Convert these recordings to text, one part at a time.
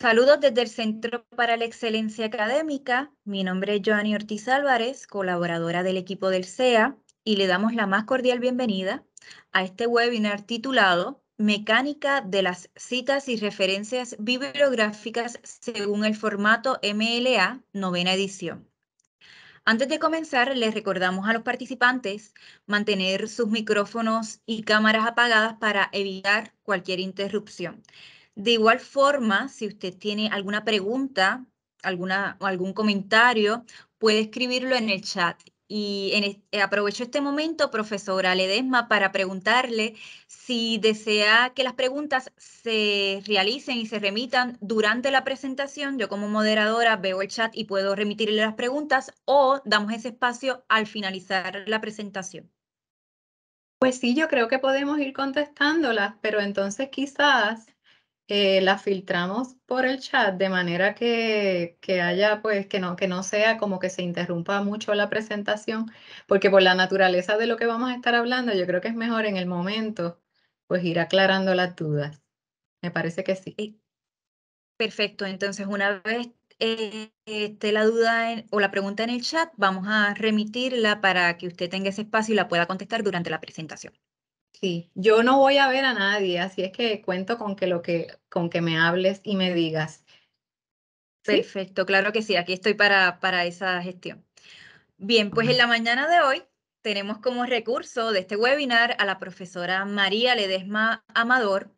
Saludos desde el Centro para la Excelencia Académica. Mi nombre es Joanny Ortiz Álvarez, colaboradora del equipo del CEA, y le damos la más cordial bienvenida a este webinar titulado Mecánica de las citas y referencias bibliográficas según el formato MLA, novena edición. Antes de comenzar, les recordamos a los participantes mantener sus micrófonos y cámaras apagadas para evitar cualquier interrupción. De igual forma, si usted tiene alguna pregunta, alguna, algún comentario, puede escribirlo en el chat. Y eh, aprovecho este momento, profesora Ledesma, para preguntarle si desea que las preguntas se realicen y se remitan durante la presentación. Yo como moderadora veo el chat y puedo remitirle las preguntas o damos ese espacio al finalizar la presentación. Pues sí, yo creo que podemos ir contestándolas, pero entonces quizás eh, la filtramos por el chat de manera que, que, haya, pues, que no, que no sea como que se interrumpa mucho la presentación, porque por la naturaleza de lo que vamos a estar hablando, yo creo que es mejor en el momento, pues, ir aclarando las dudas. Me parece que sí. Eh, perfecto, entonces una vez eh, esté la duda o la pregunta en el chat, vamos a remitirla para que usted tenga ese espacio y la pueda contestar durante la presentación. Sí, yo no voy a ver a nadie, así es que cuento con que lo que con que me hables y me digas. Perfecto, claro que sí, aquí estoy para, para esa gestión. Bien, pues en la mañana de hoy tenemos como recurso de este webinar a la profesora María Ledesma Amador.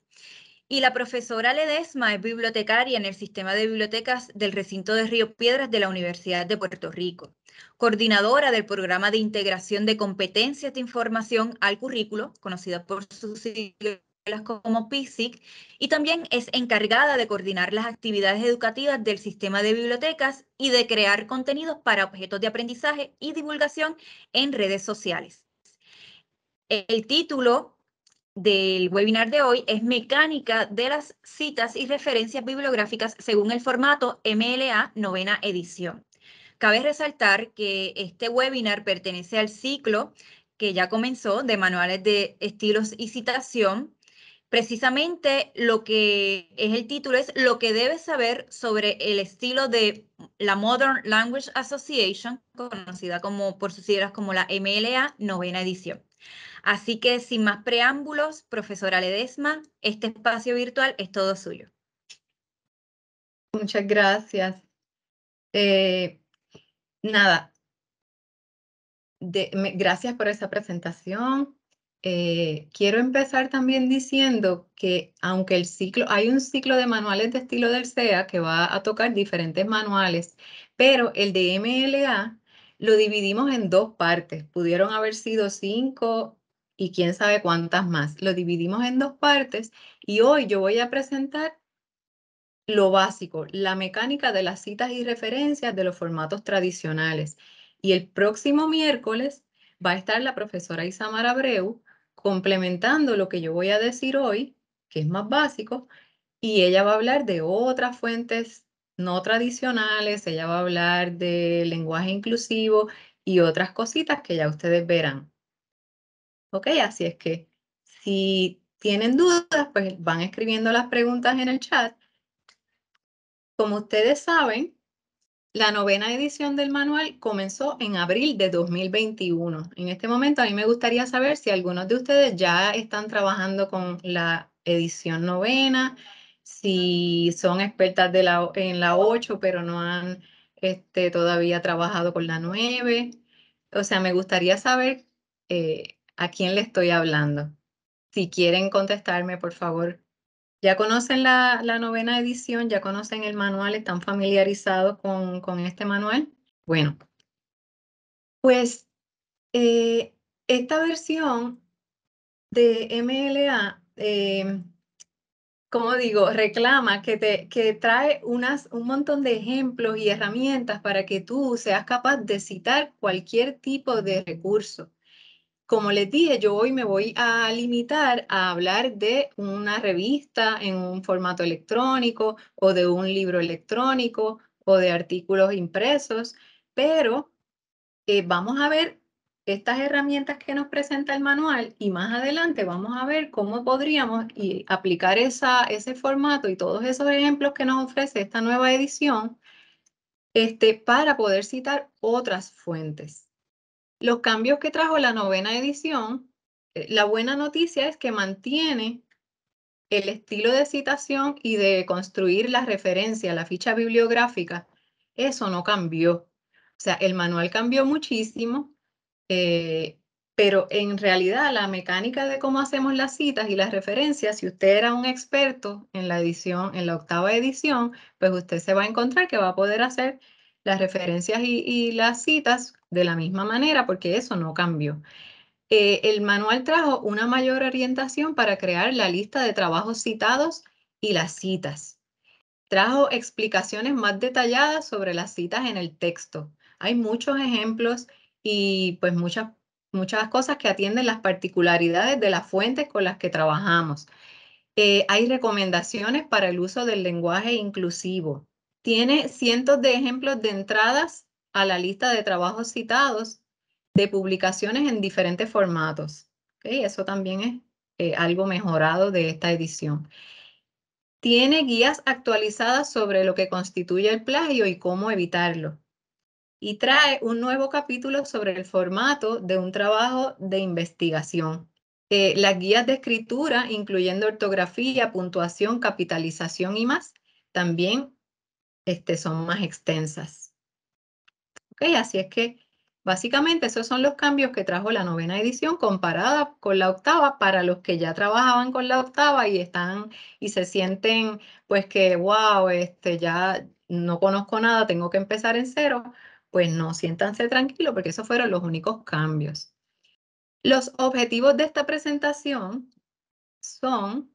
Y la profesora Ledesma es bibliotecaria en el sistema de bibliotecas del recinto de Río Piedras de la Universidad de Puerto Rico coordinadora del programa de integración de competencias de información al currículo, conocida por sus siglas como PISIC, y también es encargada de coordinar las actividades educativas del sistema de bibliotecas y de crear contenidos para objetos de aprendizaje y divulgación en redes sociales. El título del webinar de hoy es Mecánica de las citas y referencias bibliográficas según el formato MLA novena edición. Cabe resaltar que este webinar pertenece al ciclo que ya comenzó de manuales de estilos y citación. Precisamente lo que es el título es lo que debes saber sobre el estilo de la Modern Language Association, conocida como por sus siglas como la MLA, novena edición. Así que sin más preámbulos, profesora Ledesma, este espacio virtual es todo suyo. Muchas gracias. Eh, nada, gracias por esa presentación. Eh, quiero empezar también diciendo que aunque el ciclo, hay un ciclo de manuales de estilo del CEA que va a tocar diferentes manuales, pero el de MLA lo dividimos en dos partes. Pudieron haber sido cinco y quién sabe cuántas más. Lo dividimos en dos partes y hoy yo voy a presentar lo básico, la mecánica de las citas y referencias de los formatos tradicionales. Y el próximo miércoles va a estar la profesora Isamara Abreu complementando lo que yo voy a decir hoy, que es más básico, y ella va a hablar de otras fuentes no tradicionales, ella va a hablar de lenguaje inclusivo y otras cositas que ya ustedes verán. Ok, así es que si tienen dudas, pues van escribiendo las preguntas en el chat como ustedes saben, la novena edición del manual comenzó en abril de 2021. En este momento a mí me gustaría saber si algunos de ustedes ya están trabajando con la edición novena, si son expertas de la, en la 8 pero no han este, todavía trabajado con la 9. O sea, me gustaría saber eh, a quién le estoy hablando. Si quieren contestarme, por favor, ya conocen la, novena edición, ya conocen el manual, están familiarizados con, este manual. Bueno, pues eh, esta versión de MLA, eh, como digo, reclama que, te, que trae unas, un montón de ejemplos y herramientas para que tú seas capaz de citar cualquier tipo de recurso. Como les dije, yo hoy me voy a limitar a hablar de una revista en un formato electrónico o de un libro electrónico o de artículos impresos, pero eh, vamos a ver estas herramientas que nos presenta el manual y más adelante vamos a ver cómo podríamos y aplicar ese formato y todos esos ejemplos que nos ofrece esta nueva edición este, para poder citar otras fuentes. Los cambios que trajo la novena edición, eh, la buena noticia es que mantiene el estilo de citación y de construir la referencia, la ficha bibliográfica. Eso no cambió. O sea, el manual cambió muchísimo, eh, pero en realidad la mecánica de cómo hacemos las citas y las referencias, si usted era un experto en la edición, en la octava edición, pues usted se va a encontrar que va a poder hacer las referencias y, y las citas de la misma manera porque eso no cambió. Eh, el manual trajo una mayor orientación para crear la lista de trabajos citados y las citas. Trajo explicaciones más detalladas sobre las citas en el texto. Hay muchos ejemplos y pues muchas, muchas cosas que atienden las particularidades de las fuentes con las que trabajamos. Eh, hay recomendaciones para el uso del lenguaje inclusivo. Tiene cientos de ejemplos de entradas a la lista de trabajos citados de publicaciones en diferentes formatos. ¿Okay? Eso también es eh, algo mejorado de esta edición. Tiene guías actualizadas sobre lo que constituye el plagio y cómo evitarlo. Y trae un nuevo capítulo sobre el formato de un trabajo de investigación. Eh, las guías de escritura, incluyendo ortografía, puntuación, capitalización y más, también este, son más extensas. Así es que básicamente esos son los cambios que trajo la novena edición comparada con la octava para los que ya trabajaban con la octava y están y se sienten pues que, wow, este, ya no conozco nada, tengo que empezar en cero. Pues no, siéntanse tranquilos porque esos fueron los únicos cambios. Los objetivos de esta presentación son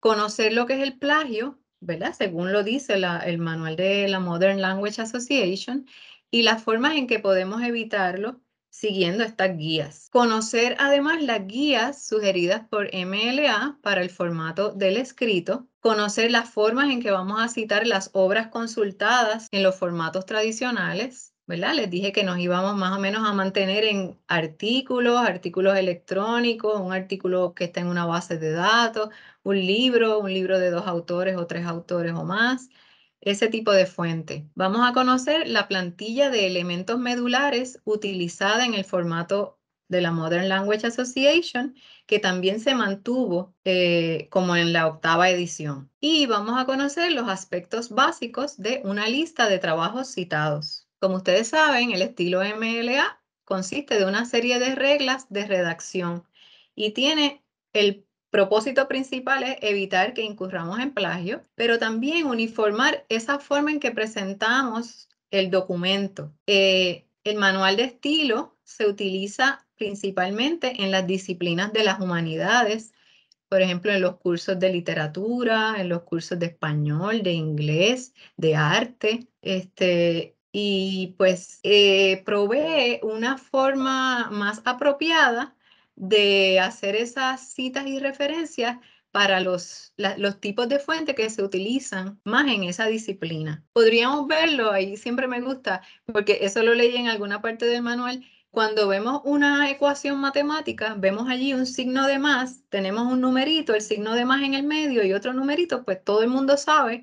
conocer lo que es el plagio, ¿verdad? Según lo dice el manual de la Modern Language Association, y las formas en que podemos evitarlo siguiendo estas guías. Conocer además las guías sugeridas por MLA para el formato del escrito, conocer las formas en que vamos a citar las obras consultadas en los formatos tradicionales, ¿verdad? Les dije que nos íbamos más o menos a mantener en artículos, artículos electrónicos, un artículo que está en una base de datos, un libro, un libro de dos autores o tres autores o más, ese tipo de fuente. Vamos a conocer la plantilla de elementos medulares utilizada en el formato de la Modern Language Association, que también se mantuvo eh, como en la octava edición. Y vamos a conocer los aspectos básicos de una lista de trabajos citados. Como ustedes saben, el estilo MLA consiste de una serie de reglas de redacción y tiene el propósito principal es evitar que incurramos en plagio, pero también uniformar esa forma en que presentamos el documento. Eh, el manual de estilo se utiliza principalmente en las disciplinas de las humanidades, por ejemplo, en los cursos de literatura, en los cursos de español, de inglés, de arte, este, y pues eh, provee una forma más apropiada de hacer esas citas y referencias para los, los tipos de fuentes que se utilizan más en esa disciplina. Podríamos verlo, ahí siempre me gusta, porque eso lo leí en alguna parte del manual. Cuando vemos una ecuación matemática, vemos allí un signo de más, tenemos un numerito, el signo de más en el medio y otro numerito, pues todo el mundo sabe,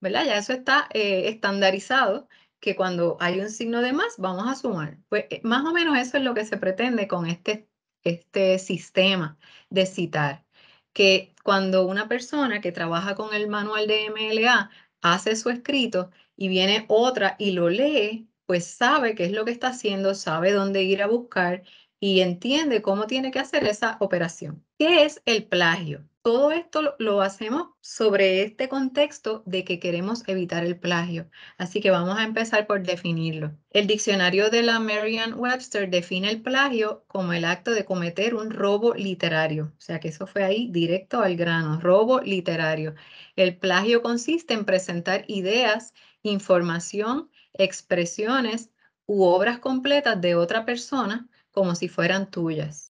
¿verdad? Ya eso está eh, estandarizado, que cuando hay un signo de más, vamos a sumar. Pues eh, más o menos eso es lo que se pretende con este este sistema de citar, que cuando una persona que trabaja con el manual de MLA hace su escrito y viene otra y lo lee, pues sabe qué es lo que está haciendo, sabe dónde ir a buscar y entiende cómo tiene que hacer esa operación. ¿Qué es el plagio? todo esto lo, hacemos sobre este contexto de que queremos evitar el plagio. Así que vamos a empezar por definirlo. El diccionario de la Merriam-Webster define el plagio como el acto de cometer un robo literario. O sea que eso fue ahí directo al grano, robo literario. El plagio consiste en presentar ideas, información, expresiones u obras completas de otra persona como si fueran tuyas.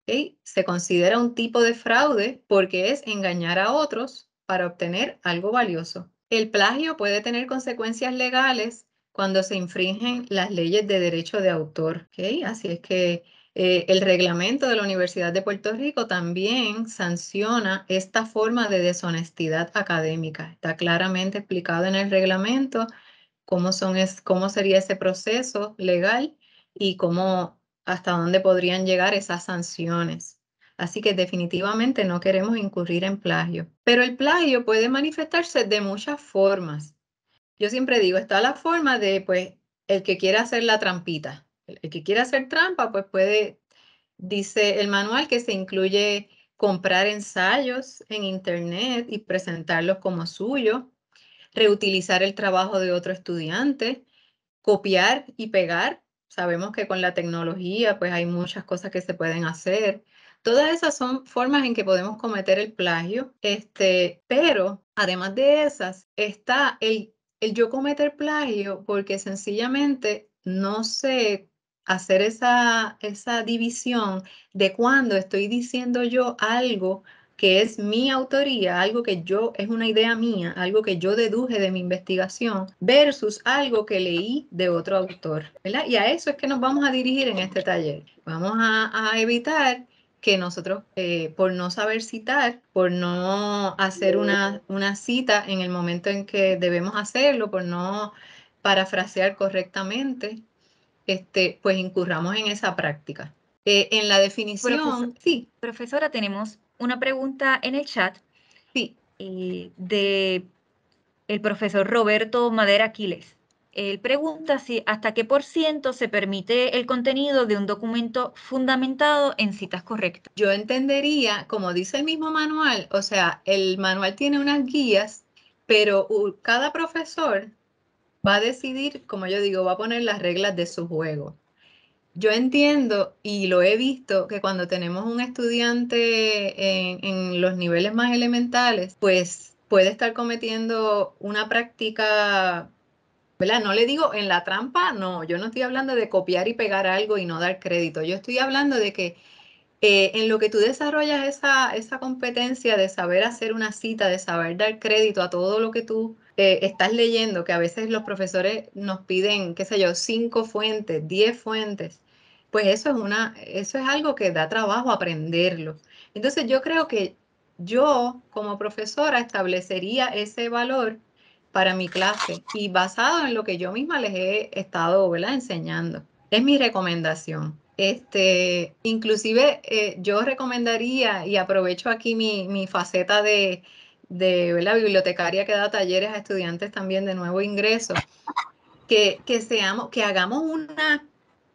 Se considera un tipo de fraude porque es engañar a otros para obtener algo valioso. El plagio puede tener consecuencias legales cuando se infringen las leyes de derecho de autor. Así es que eh, el reglamento de la Universidad de Puerto Rico también sanciona esta forma de deshonestidad académica. Está claramente explicado en el reglamento cómo, son cómo sería ese proceso legal y cómo hasta dónde podrían llegar esas sanciones. Así que definitivamente no queremos incurrir en plagio. Pero el plagio puede manifestarse de muchas formas. Yo siempre digo, está la forma de, pues, el que quiera hacer la trampita. El que quiera hacer trampa, pues puede, dice el manual que se incluye comprar ensayos en Internet y presentarlos como suyo, reutilizar el trabajo de otro estudiante, copiar y pegar Sabemos que con la tecnología pues hay muchas cosas que se pueden hacer. Todas esas son formas en que podemos cometer el plagio, este, pero además de esas está el, el yo cometer plagio porque sencillamente no sé hacer esa, esa división de cuando estoy diciendo yo algo que es mi autoría, algo que yo, es una idea mía, algo que yo deduje de mi investigación, versus algo que leí de otro autor, Y a eso es que nos vamos a dirigir en este taller. Vamos a, evitar que nosotros, eh, por no saber citar, por no hacer una, una cita en el momento en que debemos hacerlo, por no parafrasear correctamente, este, pues incurramos en esa práctica. Eh, en la definición, sí. Profesora, tenemos una pregunta en el chat sí. Eh, de el profesor Roberto Madera Aquiles. Él pregunta si hasta qué por ciento se permite el contenido de un documento fundamentado en citas correctas. Yo entendería, como dice el mismo manual, o sea, el manual tiene unas guías, pero cada profesor va a decidir, como yo digo, va a poner las reglas de su juego. Yo entiendo y lo he visto que cuando tenemos un estudiante en, los niveles más elementales, pues puede estar cometiendo una práctica ¿verdad? No le digo en la trampa, no, yo no estoy hablando de copiar y pegar algo y no dar crédito, yo estoy hablando de que eh, en lo que tú desarrollas esa, competencia de saber hacer una cita, de saber dar crédito a todo lo que tú eh, estás leyendo, que a veces los profesores nos piden, qué sé yo, cinco fuentes, diez fuentes, pues eso es, eso es algo que da trabajo aprenderlo. Entonces yo creo que yo como profesora establecería ese valor para mi clase y basado en lo que yo misma les he estado enseñando. Es mi recomendación. Este, inclusive eh, yo recomendaría, y aprovecho aquí mi, faceta de, la bibliotecaria que da talleres a estudiantes también de nuevo ingreso, que, que, seamos, que hagamos unas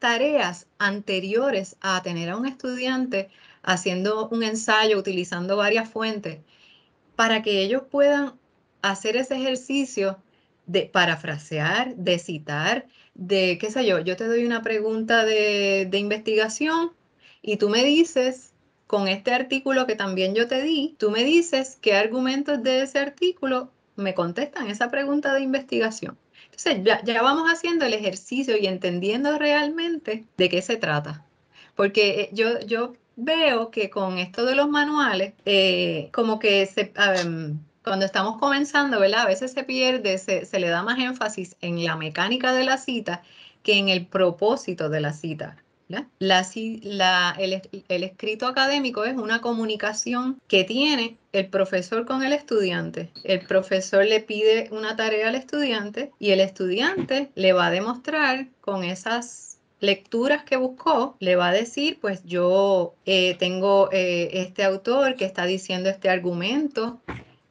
tareas anteriores a tener a un estudiante haciendo un ensayo, utilizando varias fuentes, para que ellos puedan hacer ese ejercicio de parafrasear, de citar, de, qué sé yo, yo te doy una pregunta de, investigación y tú me dices, con este artículo que también yo te di, tú me dices qué argumentos de ese artículo me contestan esa pregunta de investigación. Entonces, ya, vamos haciendo el ejercicio y entendiendo realmente de qué se trata. Porque eh, yo, yo veo que con esto de los manuales, eh, como que se, em, cuando estamos comenzando, ¿verdad? A veces se pierde, se, se, le da más énfasis en la mecánica de la cita que en el propósito de la cita. ¿verdad? La, la, el, escrito académico es una comunicación que tiene el profesor con el estudiante. El profesor le pide una tarea al estudiante y el estudiante le va a demostrar con esas lecturas que buscó, le va a decir, pues yo eh, tengo eh, este autor que está diciendo este argumento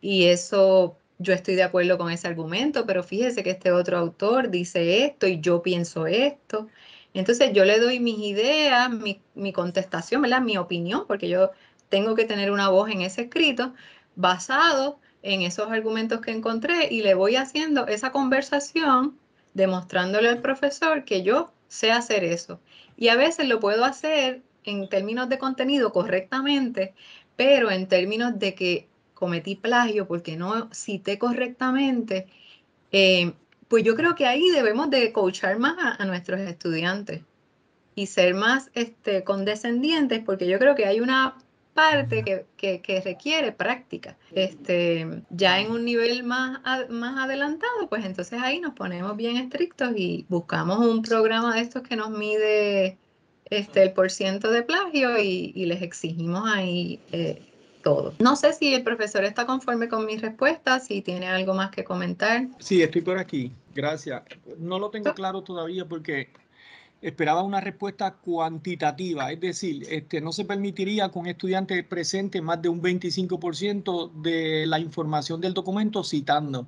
y eso yo estoy de acuerdo con ese argumento, pero fíjese que este otro autor dice esto y yo pienso esto. Entonces yo le doy mis ideas, mi, contestación, mi opinión, porque yo tengo que tener una voz en ese escrito basado en esos argumentos que encontré y le voy haciendo esa conversación demostrándole al profesor que yo sé hacer eso. Y a veces lo puedo hacer en términos de contenido correctamente, pero en términos de que cometí plagio, porque no cité correctamente, eh, pues yo creo que ahí debemos de coachar más a, nuestros estudiantes y ser más este, condescendientes, porque yo creo que hay una parte que, requiere práctica. Este, ya en un nivel más, más adelantado, pues entonces ahí nos ponemos bien estrictos y buscamos un programa de estos que nos mide este, el porcentaje de plagio y, les exigimos ahí eh, no sé si el profesor está conforme con mi respuesta, si tiene algo más que comentar. Sí, estoy por aquí. Gracias. No lo tengo claro todavía porque esperaba una respuesta cuantitativa, es decir, este, no se permitiría con estudiantes presentes más de un 25% de la información del documento citando.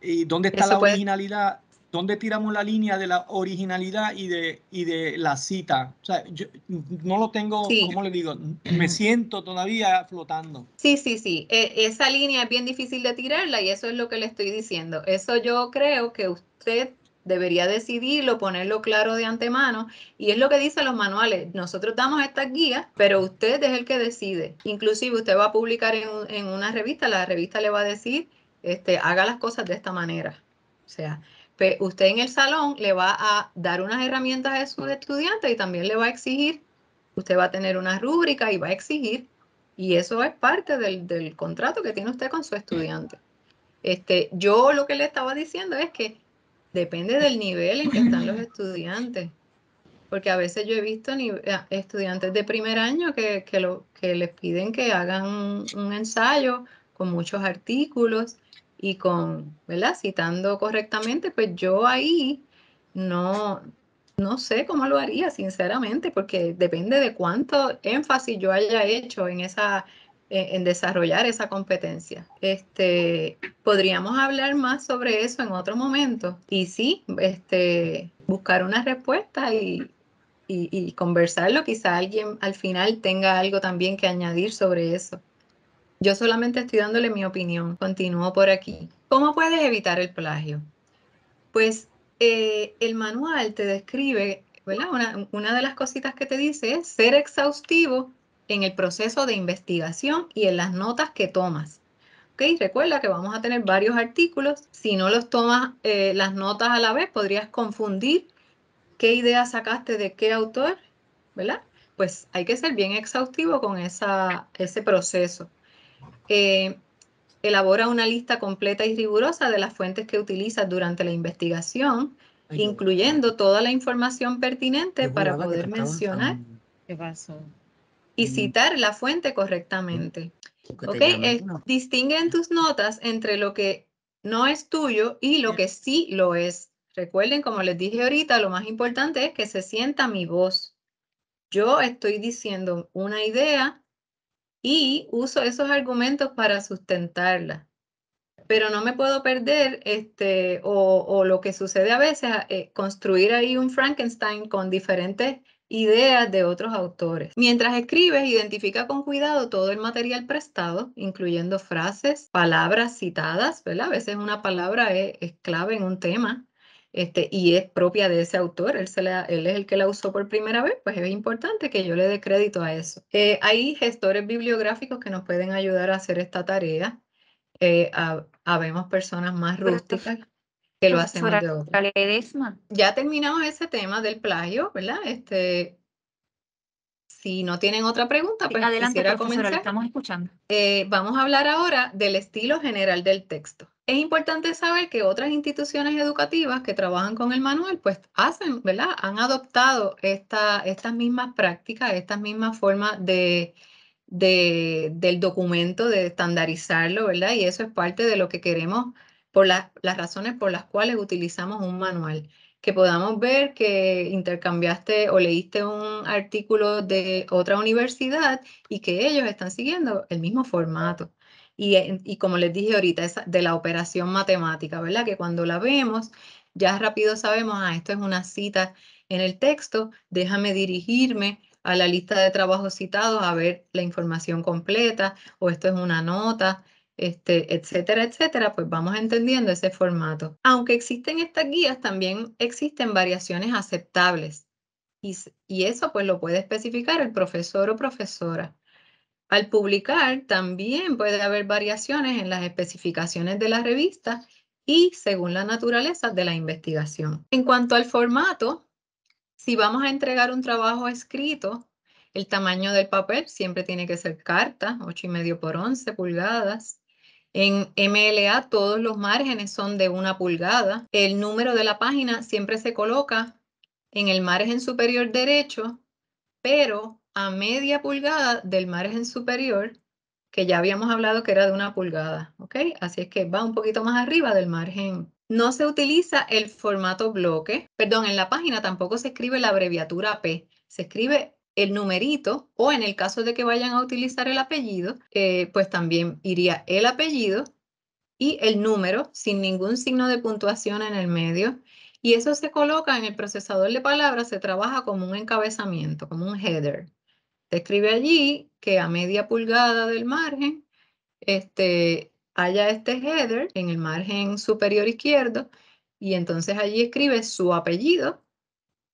¿Y dónde está la originalidad? ¿Dónde tiramos la línea de la originalidad y de, de la cita? O sea, yo no lo tengo, ¿cómo le digo? Me siento todavía flotando. Sí, sí, sí. E, esa línea es bien difícil de tirarla y eso es lo que le estoy diciendo. Eso yo creo que usted debería decidirlo, ponerlo claro de antemano. Y es lo que dicen los manuales. Nosotros damos estas guías, pero usted es el que decide. Inclusive usted va a publicar en, una revista, la revista le va a decir, este, haga las cosas de esta manera. O sea, usted en el salón le va a dar unas herramientas a sus estudiantes y también le va a exigir, usted va a tener una rúbrica y va a exigir, y eso es parte del, contrato que tiene usted con su estudiante. Este, yo lo que le estaba diciendo es que depende del nivel en que están los estudiantes. Porque a veces yo he visto estudiantes de primer año que, lo, que les piden que hagan un ensayo con muchos artículos y con, ¿verdad? Citando correctamente, pues yo ahí no, no sé cómo lo haría, sinceramente, porque depende de cuánto énfasis yo haya hecho en esa en, desarrollar esa competencia. Este, podríamos hablar más sobre eso en otro momento y sí, este, buscar una respuesta y, y, y conversarlo. Quizá alguien al final tenga algo también que añadir sobre eso. Yo solamente estoy dándole mi opinión. Continúo por aquí. ¿Cómo puedes evitar el plagio? Pues eh, el manual te describe, ¿verdad? Una, de las cositas que te dice es ser exhaustivo en el proceso de investigación y en las notas que tomas. ¿Ok? recuerda que vamos a tener varios artículos. Si no los tomas eh, las notas a la vez, podrías confundir qué idea sacaste de qué autor, ¿verdad? Pues hay que ser bien exhaustivo con ese proceso. Eh, elabora una lista completa y rigurosa de las fuentes que utilizas durante la investigación, incluyendo toda la información pertinente para poder mencionar y mm. citar la fuente correctamente. Eh, distinguen tus notas entre lo que no es tuyo y lo que sí lo es. Recuerden, como les dije ahorita, lo más importante es que se sienta mi voz. Yo estoy diciendo una idea y uso esos argumentos para sustentarla. Pero no me puedo perder, este, o, lo que sucede a veces, eh, construir ahí un Frankenstein con diferentes ideas de otros autores. Mientras escribes, identifica con cuidado todo el material prestado, incluyendo frases, palabras citadas, ¿verdad? A veces una palabra es clave en un tema este, y es propia de ese autor, él, es el que la usó por primera vez, pues es importante que yo le dé crédito a eso. Eh, hay gestores bibliográficos que nos pueden ayudar a hacer esta tarea. Eh, habemos personas más rústicas que lo hacen de otra. Ya terminamos ese tema del plagio, ¿verdad? Este, si no tienen otra pregunta, pues Adelante, quisiera comenzar. Estamos escuchando. Eh, vamos a hablar ahora del estilo general del texto. Es importante saber que otras instituciones educativas que trabajan con el manual, pues hacen, ¿verdad? Han adoptado esta, estas mismas prácticas, estas mismas formas de, del documento, de estandarizarlo, ¿verdad? Y eso es parte de lo que queremos, por las razones por las cuales utilizamos un manual. Que podamos ver que intercambiaste o leíste un artículo de otra universidad y que ellos están siguiendo el mismo formato. Eh, y, como les dije ahorita, es de la operación matemática, ¿verdad? Que cuando la vemos, ya rápido sabemos, ah, esto es una cita en el texto, déjame dirigirme a la lista de trabajos citados a ver la información completa, o esto es una nota, este, etcétera, etcétera, pues vamos entendiendo ese formato. Aunque existen estas guías, también existen variaciones aceptables y, eso pues lo puede especificar el profesor o profesora. Al publicar también puede haber variaciones en las especificaciones de la revista y según la naturaleza de la investigación. En cuanto al formato, si vamos a entregar un trabajo escrito, el tamaño del papel siempre tiene que ser carta, 8,5 por 11 pulgadas. En MLA todos los márgenes son de una pulgada. El número de la página siempre se coloca en el margen superior derecho, pero a media pulgada del margen superior, que ya habíamos hablado que era de una pulgada, ¿ok? Así es que va un poquito más arriba del margen. No se utiliza el formato bloque, perdón, en la página tampoco se escribe la abreviatura P, se escribe el numerito o en el caso de que vayan a utilizar el apellido, eh, pues también iría el apellido y el número sin ningún signo de puntuación en el medio. Y eso se coloca en el procesador de palabras, se trabaja como un encabezamiento, como un header escribe allí que a media pulgada del margen este, haya este header en el margen superior izquierdo y entonces allí escribe su apellido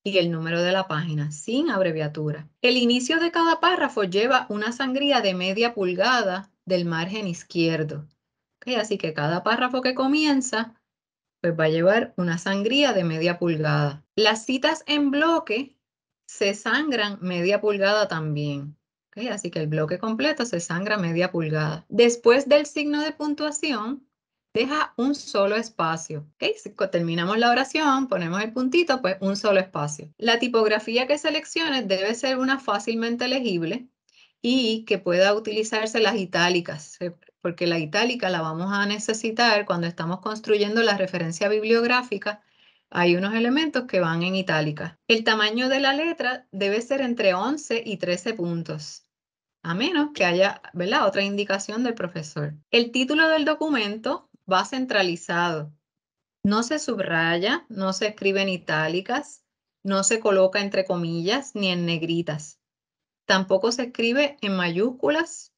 y el número de la página, sin abreviatura. El inicio de cada párrafo lleva una sangría de media pulgada del margen izquierdo. Así que cada párrafo que comienza pues va a llevar una sangría de media pulgada. Las citas en bloque se sangran media pulgada también. Así que el bloque completo se sangra media pulgada. Después del signo de puntuación, deja un solo espacio. ¿okay? terminamos la oración, ponemos el puntito, pues un solo espacio. La tipografía que selecciones debe ser una fácilmente legible y que pueda utilizarse las itálicas, porque la itálica la vamos a necesitar cuando estamos construyendo la referencia bibliográfica hay unos elementos que van en itálica. El tamaño de la letra debe ser entre 11 y 13 puntos, a menos que haya ¿verdad? otra indicación del profesor. El título del documento va centralizado. No se subraya, no se escribe en itálicas, no se coloca entre comillas ni en negritas. Tampoco se escribe en mayúsculas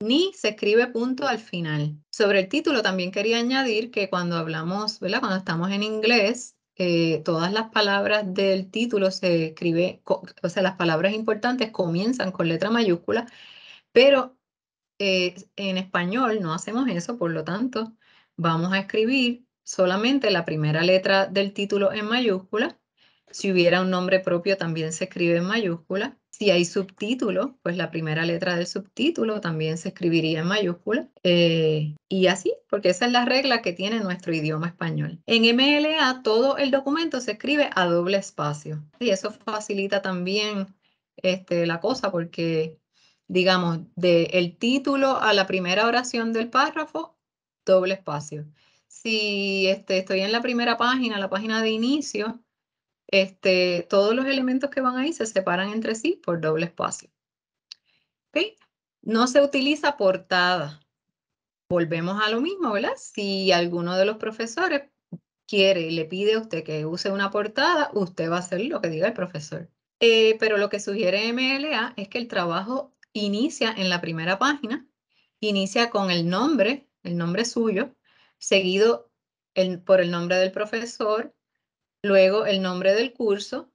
ni se escribe punto al final. Sobre el título también quería añadir que cuando hablamos, Cuando estamos en inglés, eh, todas las palabras del título se escribe, o sea, las palabras importantes comienzan con letra mayúscula, pero eh, en español no hacemos eso, por lo tanto, vamos a escribir solamente la primera letra del título en mayúscula. Si hubiera un nombre propio, también se escribe en mayúscula. Y hay subtítulo, pues la primera letra del subtítulo también se escribiría en mayúscula. Eh, y así, porque esa es la regla que tiene nuestro idioma español. En MLA todo el documento se escribe a doble espacio. Y eso facilita también este, la cosa porque, digamos, del el título a la primera oración del párrafo, doble espacio. Si este, estoy en la primera página, la página de inicio, este, todos los elementos que van ahí se separan entre sí por doble espacio. No se utiliza portada. Volvemos a lo mismo, ¿verdad? Si alguno de los profesores quiere y le pide a usted que use una portada, usted va a hacer lo que diga el profesor. Eh, pero lo que sugiere MLA es que el trabajo inicia en la primera página, inicia con el nombre, el nombre suyo, seguido por el nombre del profesor, Luego el nombre del curso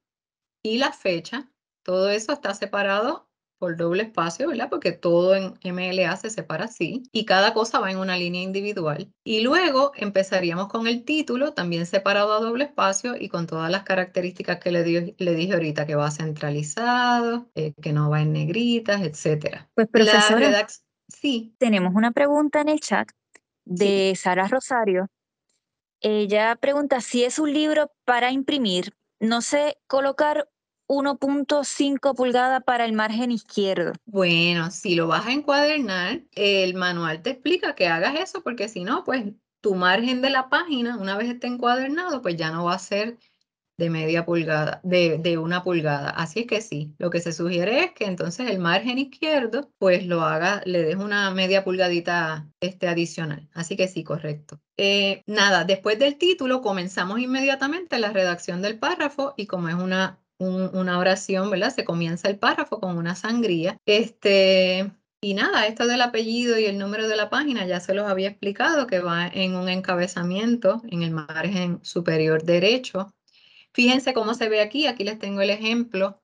y la fecha. Todo eso está separado por doble espacio, ¿verdad? Porque todo en MLA se separa así y cada cosa va en una línea individual. Y luego empezaríamos con el título, también separado a doble espacio y con todas las características que le, le dije ahorita, que va centralizado, eh, que no va en negritas, etc. Pues profesora, sí. tenemos una pregunta en el chat de Sara Rosario ella pregunta si es un libro para imprimir. No sé colocar 1.5 pulgadas para el margen izquierdo. Bueno, si lo vas a encuadernar, el manual te explica que hagas eso porque si no, pues tu margen de la página, una vez esté encuadernado, pues ya no va a ser de media pulgada, de, una pulgada. Así es que sí, lo que se sugiere es que entonces el margen izquierdo, pues lo haga, le des una media pulgadita este, adicional. Así que sí, correcto. Eh, nada, después del título comenzamos inmediatamente la redacción del párrafo y como es una, una oración, ¿verdad? Se comienza el párrafo con una sangría. Este, y nada, esto del apellido y el número de la página ya se los había explicado que va en un encabezamiento en el margen superior derecho Fíjense cómo se ve aquí, aquí les tengo el ejemplo,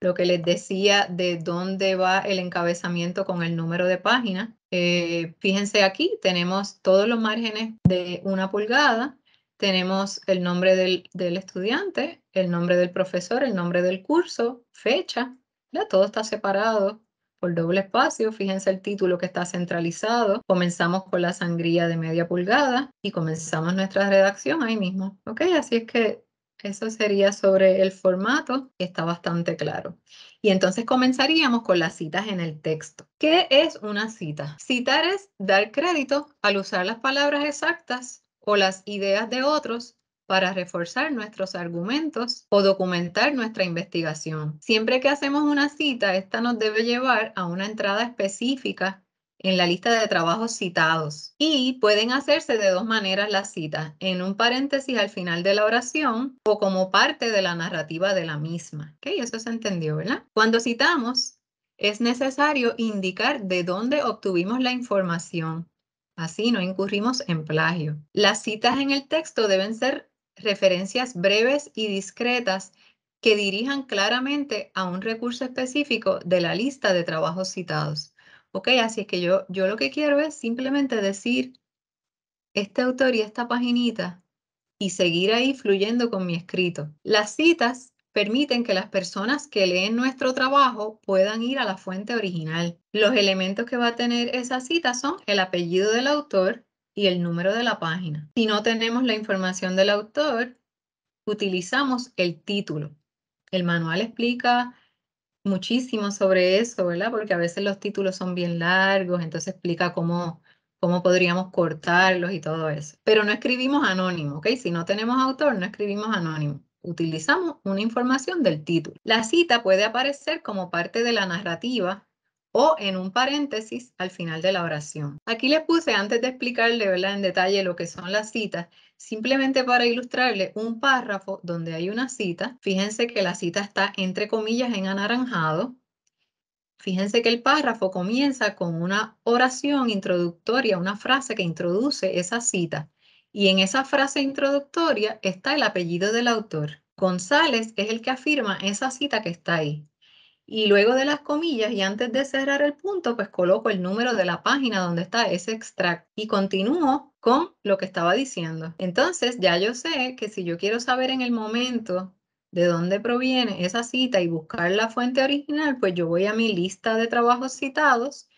lo que les decía de dónde va el encabezamiento con el número de página. Eh, fíjense aquí, tenemos todos los márgenes de una pulgada, tenemos el nombre del, estudiante, el nombre del profesor, el nombre del curso, fecha, ya todo está separado por doble espacio. Fíjense el título que está centralizado. Comenzamos con la sangría de media pulgada y comenzamos nuestra redacción ahí mismo. Ok, así es que eso sería sobre el formato, está bastante claro. Y entonces comenzaríamos con las citas en el texto. ¿Qué es una cita? Citar es dar crédito al usar las palabras exactas o las ideas de otros para reforzar nuestros argumentos o documentar nuestra investigación. Siempre que hacemos una cita, esta nos debe llevar a una entrada específica en la lista de trabajos citados. Y pueden hacerse de dos maneras las citas, en un paréntesis al final de la oración o como parte de la narrativa de la misma. ¿Ok? Eso se entendió, ¿verdad? Cuando citamos, es necesario indicar de dónde obtuvimos la información. Así no incurrimos en plagio. Las citas en el texto deben ser referencias breves y discretas que dirijan claramente a un recurso específico de la lista de trabajos citados. Ok, así es que yo, yo lo que quiero es simplemente decir este autor y esta paginita y seguir ahí fluyendo con mi escrito. Las citas permiten que las personas que leen nuestro trabajo puedan ir a la fuente original. Los elementos que va a tener esa cita son el apellido del autor y el número de la página. Si no tenemos la información del autor, utilizamos el título. El manual explica muchísimo sobre eso, ¿verdad? Porque a veces los títulos son bien largos, entonces explica cómo, cómo podríamos cortarlos y todo eso. Pero no escribimos anónimo, ¿ok? Si no tenemos autor, no escribimos anónimo. Utilizamos una información del título. La cita puede aparecer como parte de la narrativa o en un paréntesis al final de la oración. Aquí les puse, antes de explicarle en detalle lo que son las citas, simplemente para ilustrarle un párrafo donde hay una cita. Fíjense que la cita está entre comillas en anaranjado. Fíjense que el párrafo comienza con una oración introductoria, una frase que introduce esa cita. Y en esa frase introductoria está el apellido del autor. González es el que afirma esa cita que está ahí. Y luego de las comillas y antes de cerrar el punto, pues coloco el número de la página donde está ese extracto y continúo con lo que estaba diciendo. Entonces ya yo sé que si yo quiero saber en el momento de dónde proviene esa cita y buscar la fuente original, pues yo voy a mi lista de trabajos citados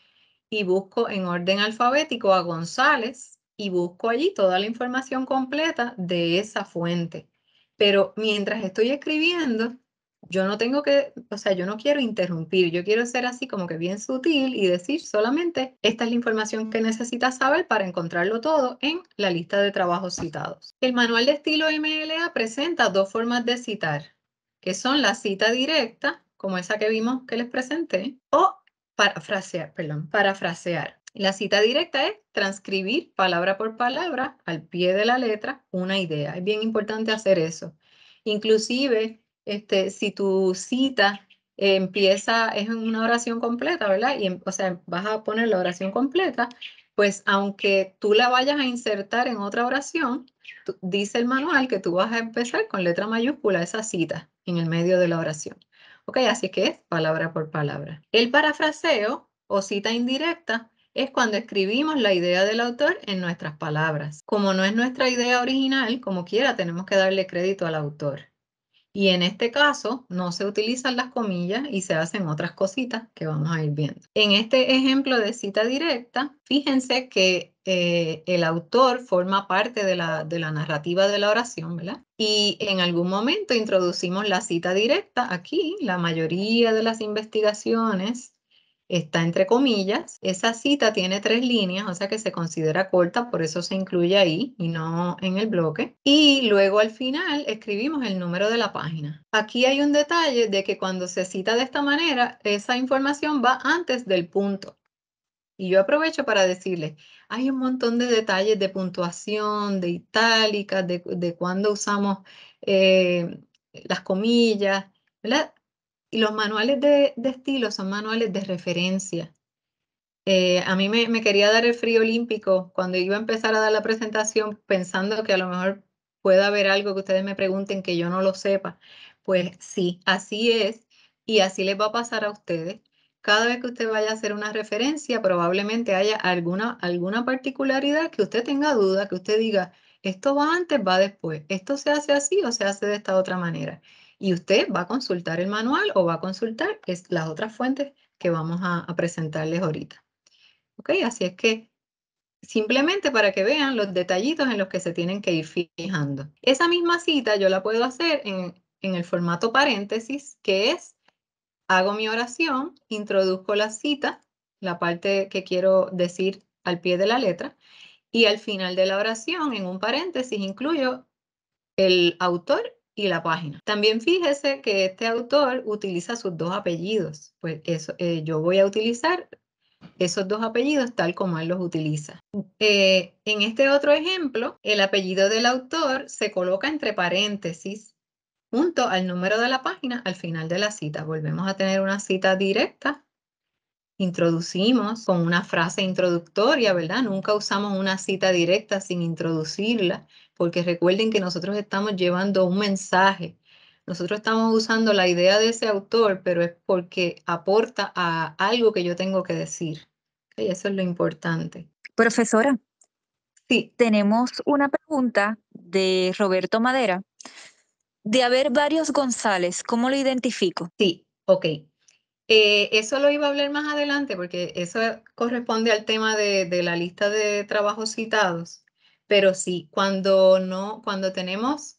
y busco en orden alfabético a González y busco allí toda la información completa de esa fuente. Pero mientras estoy escribiendo, yo no tengo que, o sea, yo no quiero interrumpir, yo quiero ser así como que bien sutil y decir solamente, esta es la información que necesitas saber para encontrarlo todo en la lista de trabajos citados. El manual de estilo MLA presenta dos formas de citar, que son la cita directa, como esa que vimos que les presenté, o parafrasear, perdón, parafrasear. La cita directa es transcribir palabra por palabra al pie de la letra una idea. Es bien importante hacer eso. Inclusive este, si tu cita empieza, es una oración completa, ¿verdad? Y, em, o sea, vas a poner la oración completa, pues aunque tú la vayas a insertar en otra oración, dice el manual que tú vas a empezar con letra mayúscula esa cita en el medio de la oración. Ok, así que es palabra por palabra. El parafraseo o cita indirecta es cuando escribimos la idea del autor en nuestras palabras. Como no es nuestra idea original, como quiera, tenemos que darle crédito al autor. Y en este caso no se utilizan las comillas y se hacen otras cositas que vamos a ir viendo. En este ejemplo de cita directa, fíjense que eh, el autor forma parte de la, de la narrativa de la oración, ¿verdad? Y en algún momento introducimos la cita directa aquí. La mayoría de las investigaciones está entre comillas. Esa cita tiene tres líneas, o sea que se considera corta, por eso se incluye ahí y no en el bloque. Y luego al final escribimos el número de la página. Aquí hay un detalle de que cuando se cita de esta manera, esa información va antes del punto. Y yo aprovecho para decirles, hay un montón de detalles de puntuación, de itálica, de, de cuándo usamos eh, las comillas, ¿verdad? Y los manuales de, estilo son manuales de referencia. Eh, a mí me, quería dar el frío olímpico cuando iba a empezar a dar la presentación pensando que a lo mejor pueda haber algo que ustedes me pregunten que yo no lo sepa. Pues sí, así es y así les va a pasar a ustedes. Cada vez que usted vaya a hacer una referencia, probablemente haya alguna, alguna particularidad que usted tenga duda, que usted diga, esto va antes, va después, esto se hace así o se hace de esta otra manera y usted va a consultar el manual o va a consultar las otras fuentes que vamos a, presentarles ahorita. ¿Ok? Así es que simplemente para que vean los detallitos en los que se tienen que ir fijando. Esa misma cita yo la puedo hacer en, en el formato paréntesis, que es, hago mi oración, introduzco la cita, la parte que quiero decir al pie de la letra, y al final de la oración, en un paréntesis, incluyo el autor y la página. También fíjese que este autor utiliza sus dos apellidos, pues eso, eh, yo voy a utilizar esos dos apellidos tal como él los utiliza. Eh, en este otro ejemplo, el apellido del autor se coloca entre paréntesis junto al número de la página al final de la cita. Volvemos a tener una cita directa. Introducimos con una frase introductoria, ¿verdad? Nunca usamos una cita directa sin introducirla porque recuerden que nosotros estamos llevando un mensaje. Nosotros estamos usando la idea de ese autor, pero es porque aporta a algo que yo tengo que decir. eso es lo importante. Profesora. Sí. Tenemos una pregunta de Roberto Madera. De haber varios González, ¿cómo lo identifico? Sí, ok. Eh, eso lo iba a hablar más adelante porque eso corresponde al tema de la lista de trabajos citados. Pero sí, cuando no, cuando tenemos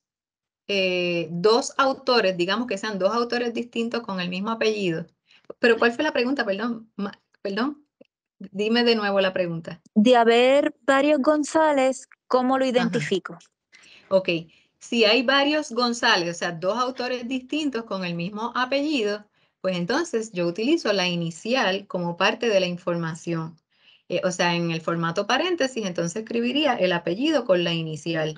eh, dos autores, digamos que sean dos autores distintos con el mismo apellido. Pero ¿cuál fue la pregunta? Perdón, perdón. Dime de nuevo la pregunta. De haber varios González, ¿cómo lo identifico? Ok, si hay varios González, o sea, dos autores distintos con el mismo apellido, pues entonces yo utilizo la inicial como parte de la información. Eh, o sea, en el formato paréntesis, entonces escribiría el apellido con la inicial.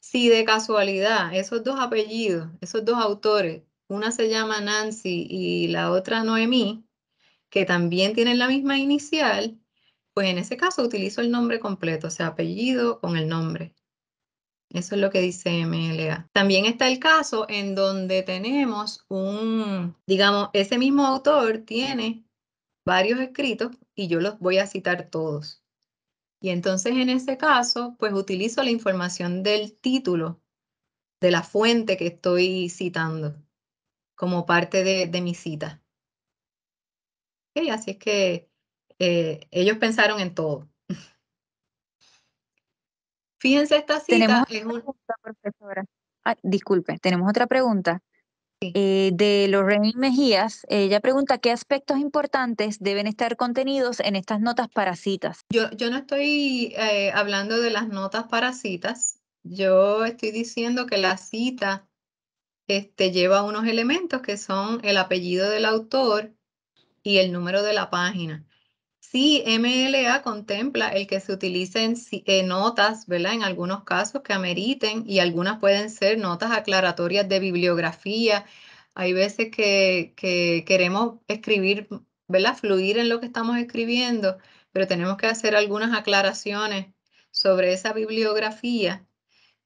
Si de casualidad esos dos apellidos, esos dos autores, una se llama Nancy y la otra Noemí, que también tienen la misma inicial, pues en ese caso utilizo el nombre completo, o sea, apellido con el nombre. Eso es lo que dice MLA. También está el caso en donde tenemos un, digamos, ese mismo autor tiene varios escritos y yo los voy a citar todos. Y entonces en ese caso, pues utilizo la información del título, de la fuente que estoy citando, como parte de, mi cita. y así es que eh, ellos pensaron en todo. Fíjense esta cita. una disculpe, tenemos otra pregunta. De eh, de Lorraine Mejías, ella pregunta qué aspectos importantes deben estar contenidos en estas notas para citas. Yo, no estoy eh, hablando de las notas para citas, yo estoy diciendo que la cita este, lleva unos elementos que son el apellido del autor y el número de la página. Sí, MLA contempla el que se utilicen eh, notas, ¿verdad? En algunos casos que ameriten y algunas pueden ser notas aclaratorias de bibliografía. Hay veces que, queremos escribir, ¿verdad? Fluir en lo que estamos escribiendo, pero tenemos que hacer algunas aclaraciones sobre esa bibliografía.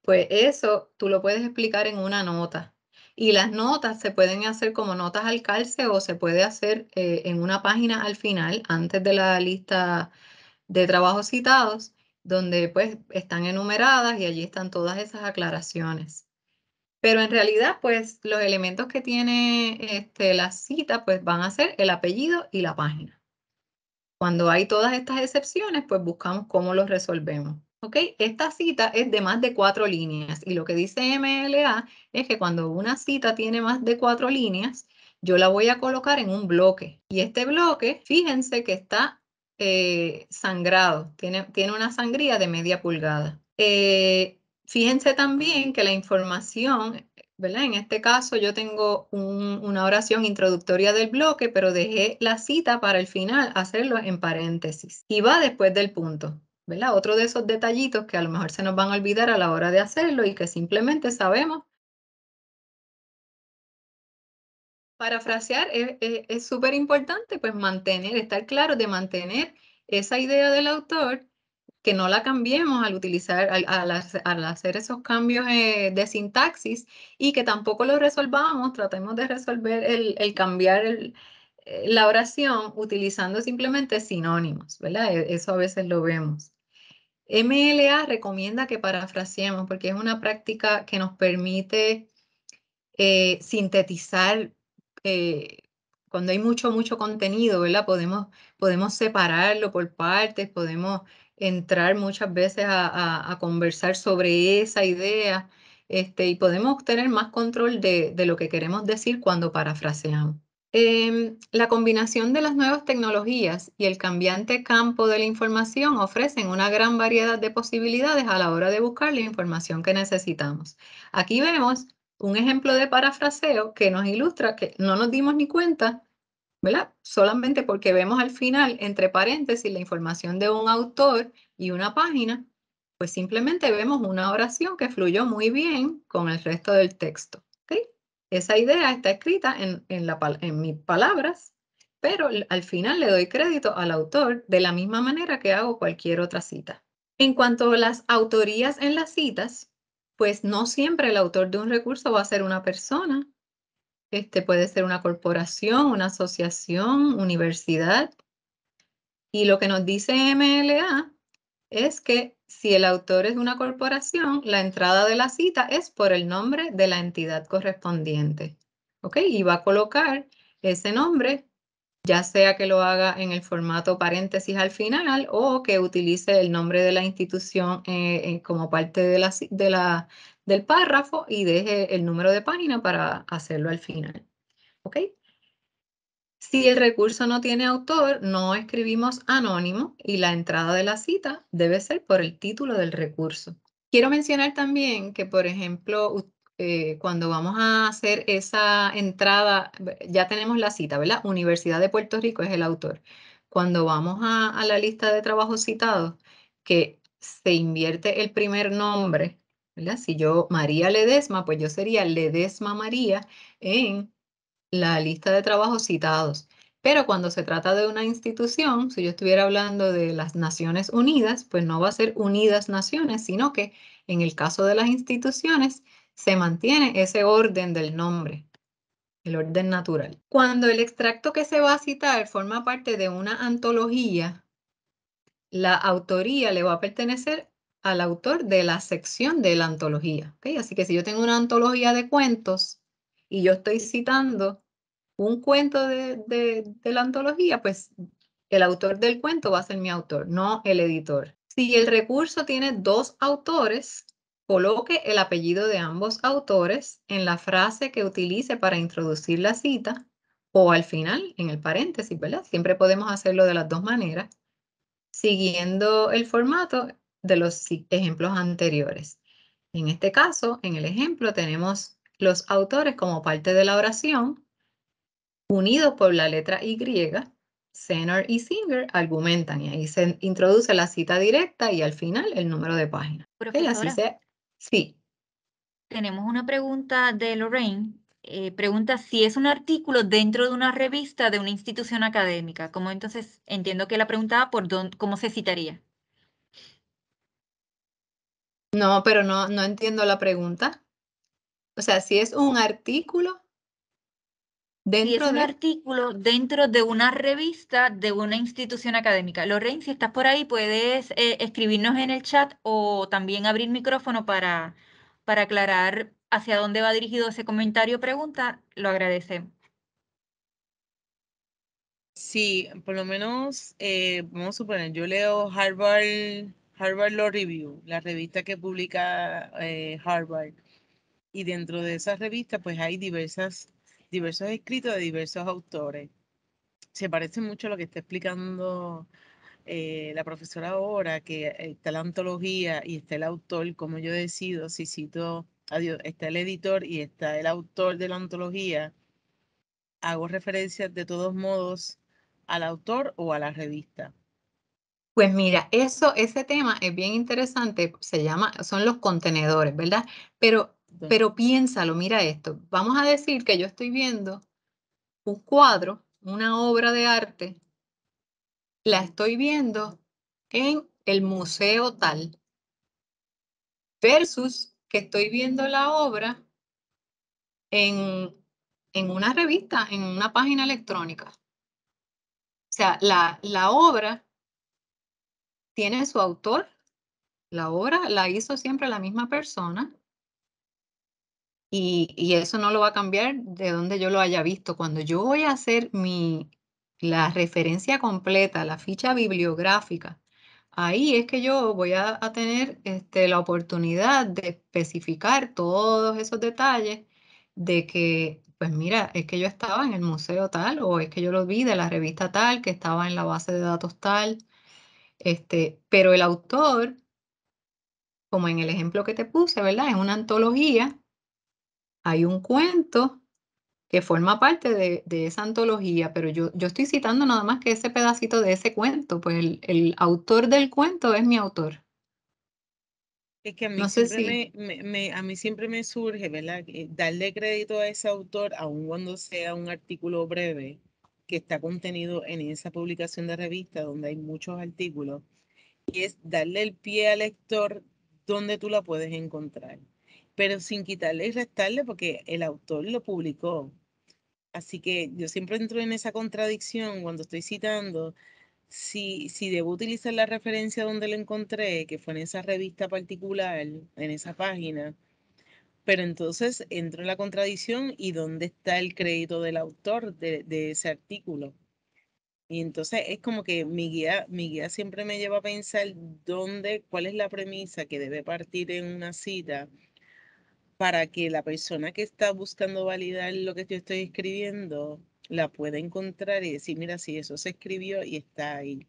Pues eso tú lo puedes explicar en una nota. Y las notas se pueden hacer como notas al calce o se puede hacer eh, en una página al final, antes de la lista de trabajos citados, donde pues están enumeradas y allí están todas esas aclaraciones. Pero en realidad, pues los elementos que tiene este, la cita, pues van a ser el apellido y la página. Cuando hay todas estas excepciones, pues buscamos cómo los resolvemos. ¿Ok? Esta cita es de más de cuatro líneas y lo que dice MLA es que cuando una cita tiene más de cuatro líneas, yo la voy a colocar en un bloque. Y este bloque, fíjense que está eh, sangrado, tiene, tiene, una sangría de media pulgada. Eh, fíjense también que la información, ¿verdad? En este caso yo tengo una oración introductoria del bloque, pero dejé la cita para el final, hacerlo en paréntesis. Y va después del punto. ¿verdad? Otro de esos detallitos que a lo mejor se nos van a olvidar a la hora de hacerlo y que simplemente sabemos. Parafrasear es súper importante, pues mantener, estar claro de mantener esa idea del autor, que no la cambiemos al utilizar, al, hacer esos cambios eh, de sintaxis y que tampoco lo resolvamos, tratemos de resolver el cambiar el, eh, la oración utilizando simplemente sinónimos, ¿verdad? E, eso a veces lo vemos. MLA recomienda que parafraseemos porque es una práctica que nos permite eh, sintetizar eh, cuando hay mucho, mucho contenido, ¿verdad? Podemos, podemos separarlo por partes, podemos entrar muchas veces a, conversar sobre esa idea este, y podemos tener más control de lo que queremos decir cuando parafraseamos. Em, la combinación de las nuevas tecnologías y el cambiante campo de la información ofrecen una gran variedad de posibilidades a la hora de buscar la información que necesitamos. Aquí vemos un ejemplo de parafraseo que nos ilustra que no nos dimos ni cuenta, ¿verdad? Solamente porque vemos al final, entre paréntesis, la información de un autor y una página, pues simplemente vemos una oración que fluyó muy bien con el resto del texto. Esa idea está escrita en, en, la, en mis palabras, pero al final le doy crédito al autor de la misma manera que hago cualquier otra cita. En cuanto a las autorías en las citas, pues no siempre el autor de un recurso va a ser una persona. Este puede ser una corporación, una asociación, universidad. Y lo que nos dice MLA es que si el autor es una corporación, la entrada de la cita es por el nombre de la entidad correspondiente. ¿Ok? Y va a colocar ese nombre, ya sea que lo haga en el formato paréntesis al final o que utilice el nombre de la institución eh, eh, como parte del párrafo y deje el número de página para hacerlo al final. ¿Ok? Si el recurso no tiene autor, no escribimos anónimo y la entrada de la cita debe ser por el título del recurso. Quiero mencionar también que, por ejemplo, eh, cuando vamos a hacer esa entrada, ya tenemos la cita, ¿verdad? Universidad de Puerto Rico es el autor. Cuando vamos a, a la lista de trabajos citados, que se invierte el primer nombre, ¿verdad? Si yo, María Ledesma, pues yo sería Ledesma María en la lista de trabajos citados. Pero cuando se trata de una institución, si yo estuviera hablando de las Naciones Unidas, pues no va a ser Unidas Naciones, sino que en el caso de las instituciones se mantiene ese orden del nombre, el orden natural. Cuando el extracto que se va a citar forma parte de una antología, la autoría le va a pertenecer al autor de la sección de la antología. Así que si yo tengo una antología de cuentos y yo estoy citando un cuento de, la antología, pues el autor del cuento va a ser mi autor, no el editor. Si el recurso tiene dos autores, coloque el apellido de ambos autores en la frase que utilice para introducir la cita o al final, en el paréntesis, ¿verdad? Siempre podemos hacerlo de las dos maneras, siguiendo el formato de los ejemplos anteriores. En este caso, en el ejemplo, tenemos los autores como parte de la oración unidos por la letra Y, Senor y Singer argumentan y ahí se introduce la cita directa y al final el número de página. Okay, Sí. Tenemos una pregunta de Lorraine. Eh, pregunta si es un artículo dentro de una revista de una institución académica. ¿Cómo entonces entiendo que la pregunta por cómo se citaría? No, pero no, no entiendo la pregunta. O sea, si es un artículo y es un artículo dentro de una revista de una institución académica. Lorraine, si estás por ahí, puedes eh, escribirnos en el chat o también abrir micrófono para, para aclarar hacia dónde va dirigido ese comentario o pregunta. Lo agradecemos. Sí, por lo menos, eh, vamos a suponer, yo leo Harvard, Harvard Law Review, la revista que publica eh, Harvard. Y dentro de esa revista, pues hay diversas diversos escritos de diversos autores. Se parece mucho a lo que está explicando eh, la profesora ahora, que eh, está la antología y está el autor, como yo decido, si cito, adiós, está el editor y está el autor de la antología, hago referencia de todos modos al autor o a la revista. Pues mira, eso, ese tema es bien interesante, se llama, son los contenedores, ¿verdad? Pero pero piénsalo, mira esto. Vamos a decir que yo estoy viendo un cuadro, una obra de arte, la estoy viendo en el museo tal, versus que estoy viendo la obra en, en una revista, en una página electrónica. O sea, la, la obra tiene su autor, la obra la hizo siempre la misma persona, y, eso no lo va a cambiar de donde yo lo haya visto. Cuando yo voy a hacer mi, la referencia completa, la ficha bibliográfica, ahí es que yo voy a, tener este, la oportunidad de especificar todos esos detalles de que, pues mira, es que yo estaba en el museo tal o es que yo lo vi de la revista tal, que estaba en la base de datos tal. Este, pero el autor, como en el ejemplo que te puse, ¿verdad? Es una antología hay un cuento que forma parte de, esa antología, pero yo, yo, estoy citando nada más que ese pedacito de ese cuento, pues el, autor del cuento es mi autor. Es que a mí, siempre me, a mí siempre me surge, ¿verdad? Eh, darle crédito a ese autor, aun cuando sea un artículo breve, que está contenido en esa publicación de revista, donde hay muchos artículos, y es darle el pie al lector donde tú la puedes encontrar pero sin quitarle y restarle porque el autor lo publicó. Así que yo siempre entro en esa contradicción cuando estoy citando. Si, si debo utilizar la referencia donde lo encontré, que fue en esa revista particular, en esa página, pero entonces entro en la contradicción y dónde está el crédito del autor de, de ese artículo. Y entonces es como que mi guía, mi guía siempre me lleva a pensar dónde, cuál es la premisa que debe partir en una cita para que la persona que está buscando validar lo que yo estoy escribiendo la pueda encontrar y decir, mira, si eso se escribió y está ahí.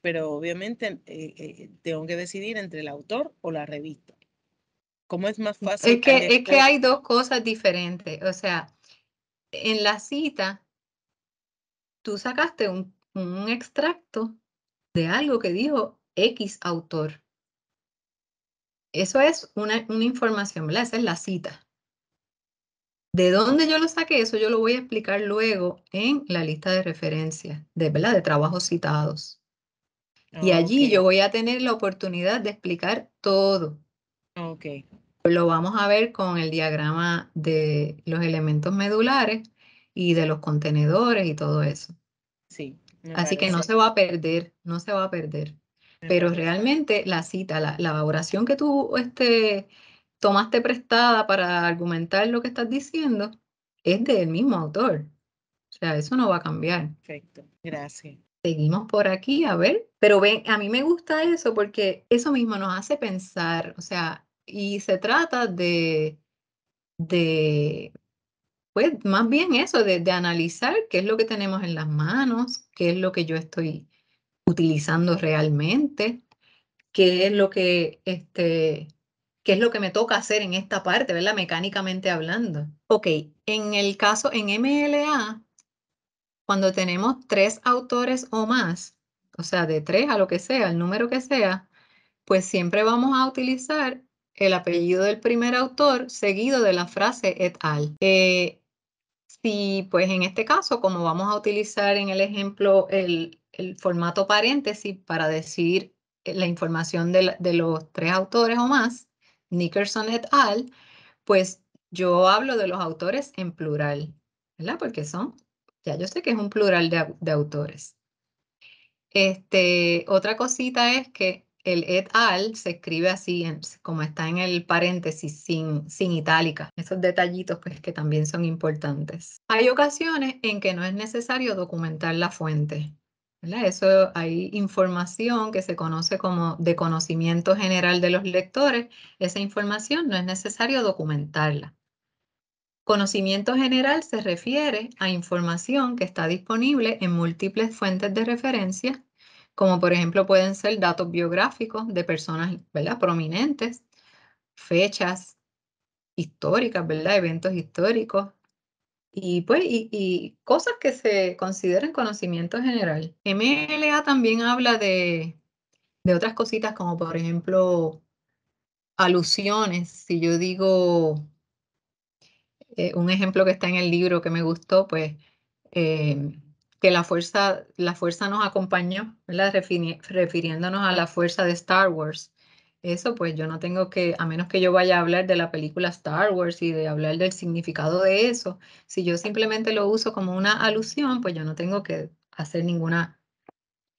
Pero obviamente eh, eh, tengo que decidir entre el autor o la revista. ¿Cómo es más mm, fácil? Es que, es que hay dos cosas diferentes. O sea, en la cita, tú sacaste un extracto de algo que dijo X autor. Eso es una, información, ¿verdad? Esa es la cita. ¿De dónde yo lo saqué? Eso yo lo voy a explicar luego en la lista de referencias, de, ¿verdad? De trabajos citados. y allí yo voy a tener la oportunidad de explicar todo. Ok. Lo vamos a ver con el diagrama de los elementos medulares y de los contenedores y todo eso. Sí. Así que no se va a perder, no se va a perder. Pero realmente la cita, la, la oración que tú este, tomaste prestada para argumentar lo que estás diciendo es del mismo autor. O sea, eso no va a cambiar. Perfecto, gracias. Seguimos por aquí, a ver. Pero ven, a mí me gusta eso porque eso mismo nos hace pensar, o sea, y se trata de, de pues más bien eso, de, de analizar qué es lo que tenemos en las manos, qué es lo que yo estoy utilizando realmente, qué es lo que, este, qué es lo que me toca hacer en esta parte, ¿verdad? Mecánicamente hablando. Ok, en el caso, en MLA, cuando tenemos tres autores o más, o sea, de tres a lo que sea, el número que sea, pues siempre vamos a utilizar el apellido del primer autor seguido de la frase et al. Eh, si, pues en este caso, como vamos a utilizar en el ejemplo el, el formato paréntesis para decir eh, la información de, los tres autores o más, Nickerson et al., pues yo hablo de los autores en plural, ¿verdad? Porque son, ya yo sé que es un plural de, autores. Este, otra cosita es que el et al se escribe así, como está en el paréntesis, sin, sin itálica. Esos detallitos pues, que también son importantes. Hay ocasiones en que no es necesario documentar la fuente. Eso hay información que se conoce como de conocimiento general de los lectores. Esa información no es necesario documentarla. Conocimiento general se refiere a información que está disponible en múltiples fuentes de referencia, como por ejemplo pueden ser datos biográficos de personas prominentes, fechas históricas, ¿verdad? eventos históricos, y, pues, y, cosas que se consideran conocimiento general. MLA también habla de, de otras cositas como por ejemplo alusiones. Si yo digo eh, un ejemplo que está en el libro que me gustó, pues em, que la fuerza, la fuerza nos acompañó, refiriéndonos a la fuerza de Star Wars eso, pues yo no tengo que, a menos que yo vaya a hablar de la película Star Wars y de hablar del significado de eso, si yo simplemente lo uso como una alusión, pues yo no tengo que hacer ninguna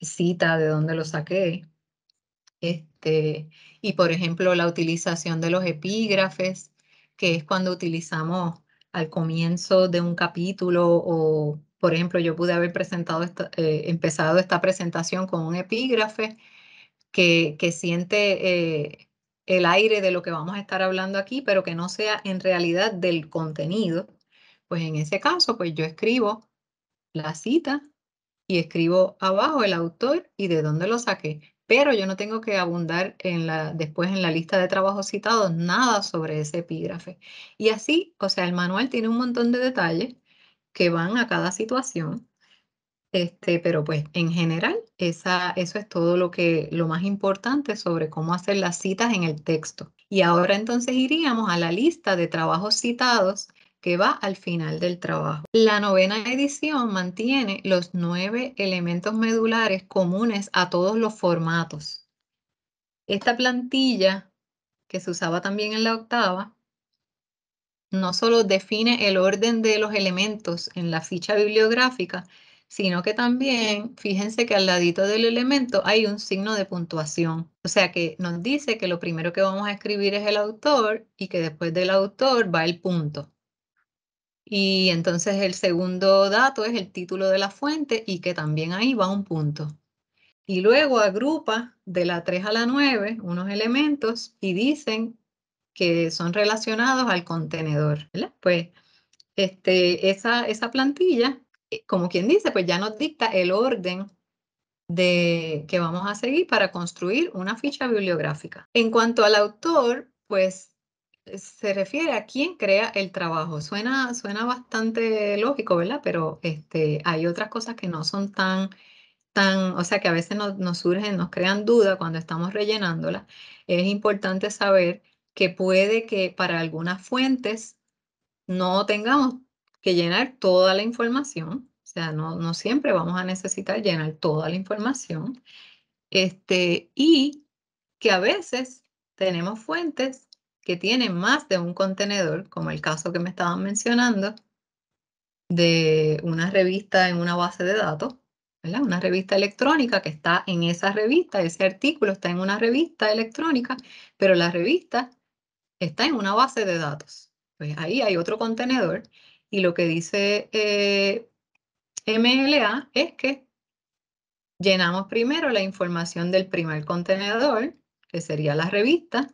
cita de dónde lo saqué. Este, y por ejemplo, la utilización de los epígrafes, que es cuando utilizamos al comienzo de un capítulo o, por ejemplo, yo pude haber presentado eh, empezado esta presentación con un epígrafe que, siente eh, el aire de lo que vamos a estar hablando aquí, pero que no sea en realidad del contenido, pues en ese caso, pues yo escribo la cita y escribo abajo el autor y de dónde lo saqué. Pero yo no tengo que abundar en la, después en la lista de trabajos citados nada sobre ese epígrafe. Y así, o sea, el manual tiene un montón de detalles que van a cada situación este, pero pues en general, eso es todo lo lo más importante sobre cómo hacer las citas en el texto. Y ahora entonces iríamos a la lista de trabajos citados que va al final del trabajo. La novena edición mantiene los nueve elementos medulares comunes a todos los formatos. Esta plantilla, que se usaba también en la octava, no solo define el orden de los elementos en la ficha bibliográfica, sino que también fíjense que al ladito del elemento hay un signo de puntuación. O sea que nos dice que lo primero que vamos a escribir es el autor y que después del autor va el punto. Y entonces el segundo dato es el título de la fuente y que también ahí va un punto. Y luego agrupa de la 3 a la 9 unos elementos y dicen que son relacionados al contenedor. Pues este, esa, esa plantilla eh, como quien dice, pues ya nos dicta el orden de que vamos a seguir para construir una ficha bibliográfica. En cuanto al autor, pues eh, se refiere a quién crea el trabajo. Suena, suena bastante lógico, ¿verdad? Pero este, hay otras cosas que no son tan, tan o sea, que a veces nos, surgen, nos crean duda cuando estamos rellenándola. Es importante saber que puede que para algunas fuentes no tengamos que llenar toda la información. O sea, no, no siempre vamos a necesitar llenar toda la información. Este, y que a veces tenemos fuentes que tienen más de un contenedor, como el caso que me estaban mencionando, de una revista en una base de datos, ¿verdad? Una revista electrónica que está en esa revista, ese artículo está en una revista electrónica, pero la revista está en una base de datos. Pues ahí hay otro contenedor y lo que dice eh, MLA es que llenamos primero la información del primer contenedor, que sería la revista,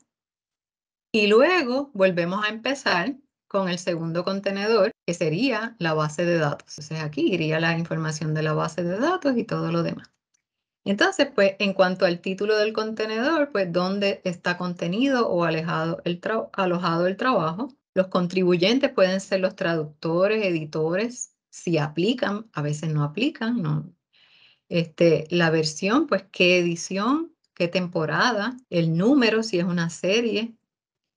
y luego volvemos a empezar con el segundo contenedor, que sería la base de datos. Entonces aquí iría la información de la base de datos y todo lo demás. Entonces, pues en cuanto al título del contenedor, pues dónde está contenido o el alojado el trabajo, los contribuyentes pueden ser los traductores, editores, si aplican, a veces no aplican, no. Este, la versión, pues qué edición, qué temporada, el número, si es una serie,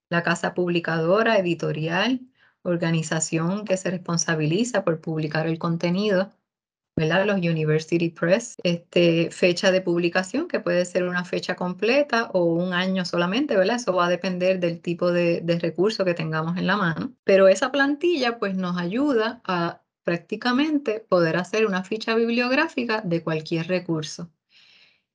la casa publicadora, editorial, organización que se responsabiliza por publicar el contenido, los University Press, este, fecha de publicación, que puede ser una fecha completa o un año solamente, ¿verdad? Eso va a depender del tipo de, recurso que tengamos en la mano. Pero esa plantilla, pues, nos ayuda a prácticamente poder hacer una ficha bibliográfica de cualquier recurso.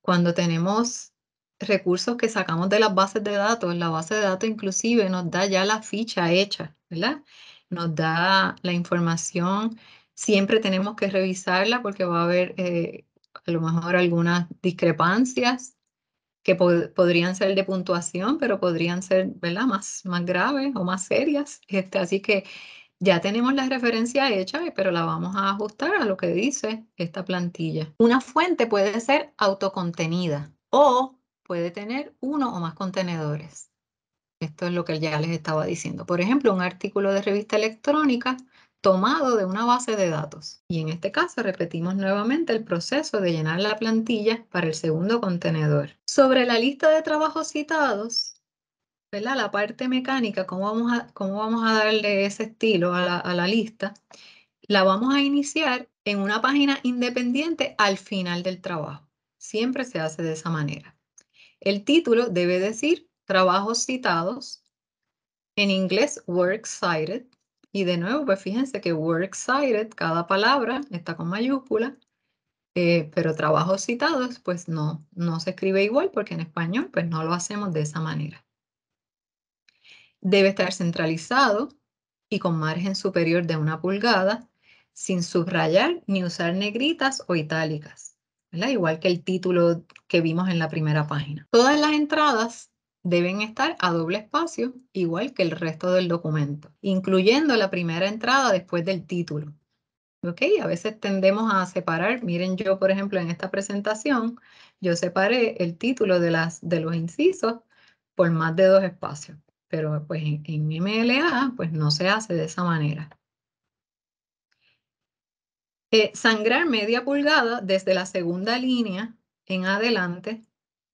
Cuando tenemos recursos que sacamos de las bases de datos, la base de datos inclusive nos da ya la ficha hecha, ¿verdad? Nos da la información siempre tenemos que revisarla porque va a haber eh, a lo mejor algunas discrepancias que podrían ser de puntuación, pero podrían ser ¿verdad? Más, más graves o más serias. Este, así que ya tenemos la referencia hecha, pero la vamos a ajustar a lo que dice esta plantilla. Una fuente puede ser autocontenida o puede tener uno o más contenedores. Esto es lo que ya les estaba diciendo. Por ejemplo, un artículo de revista electrónica tomado de una base de datos. Y en este caso repetimos nuevamente el proceso de llenar la plantilla para el segundo contenedor. Sobre la lista de trabajos citados, ¿verdad? la parte mecánica, cómo vamos a, cómo vamos a darle ese estilo a la, a la lista, la vamos a iniciar en una página independiente al final del trabajo. Siempre se hace de esa manera. El título debe decir trabajos citados, en inglés works cited, y de nuevo, pues fíjense que we're excited, cada palabra está con mayúscula, eh, pero trabajos citados, pues no, no se escribe igual porque en español pues no lo hacemos de esa manera. Debe estar centralizado y con margen superior de una pulgada, sin subrayar ni usar negritas o itálicas, igual que el título que vimos en la primera página. Todas las entradas deben estar a doble espacio, igual que el resto del documento, incluyendo la primera entrada después del título. A veces tendemos a separar, miren yo, por ejemplo, en esta presentación, yo separé el título de, las, de los incisos por más de dos espacios, pero pues en, MLA pues no se hace de esa manera. Eh, sangrar media pulgada desde la segunda línea en adelante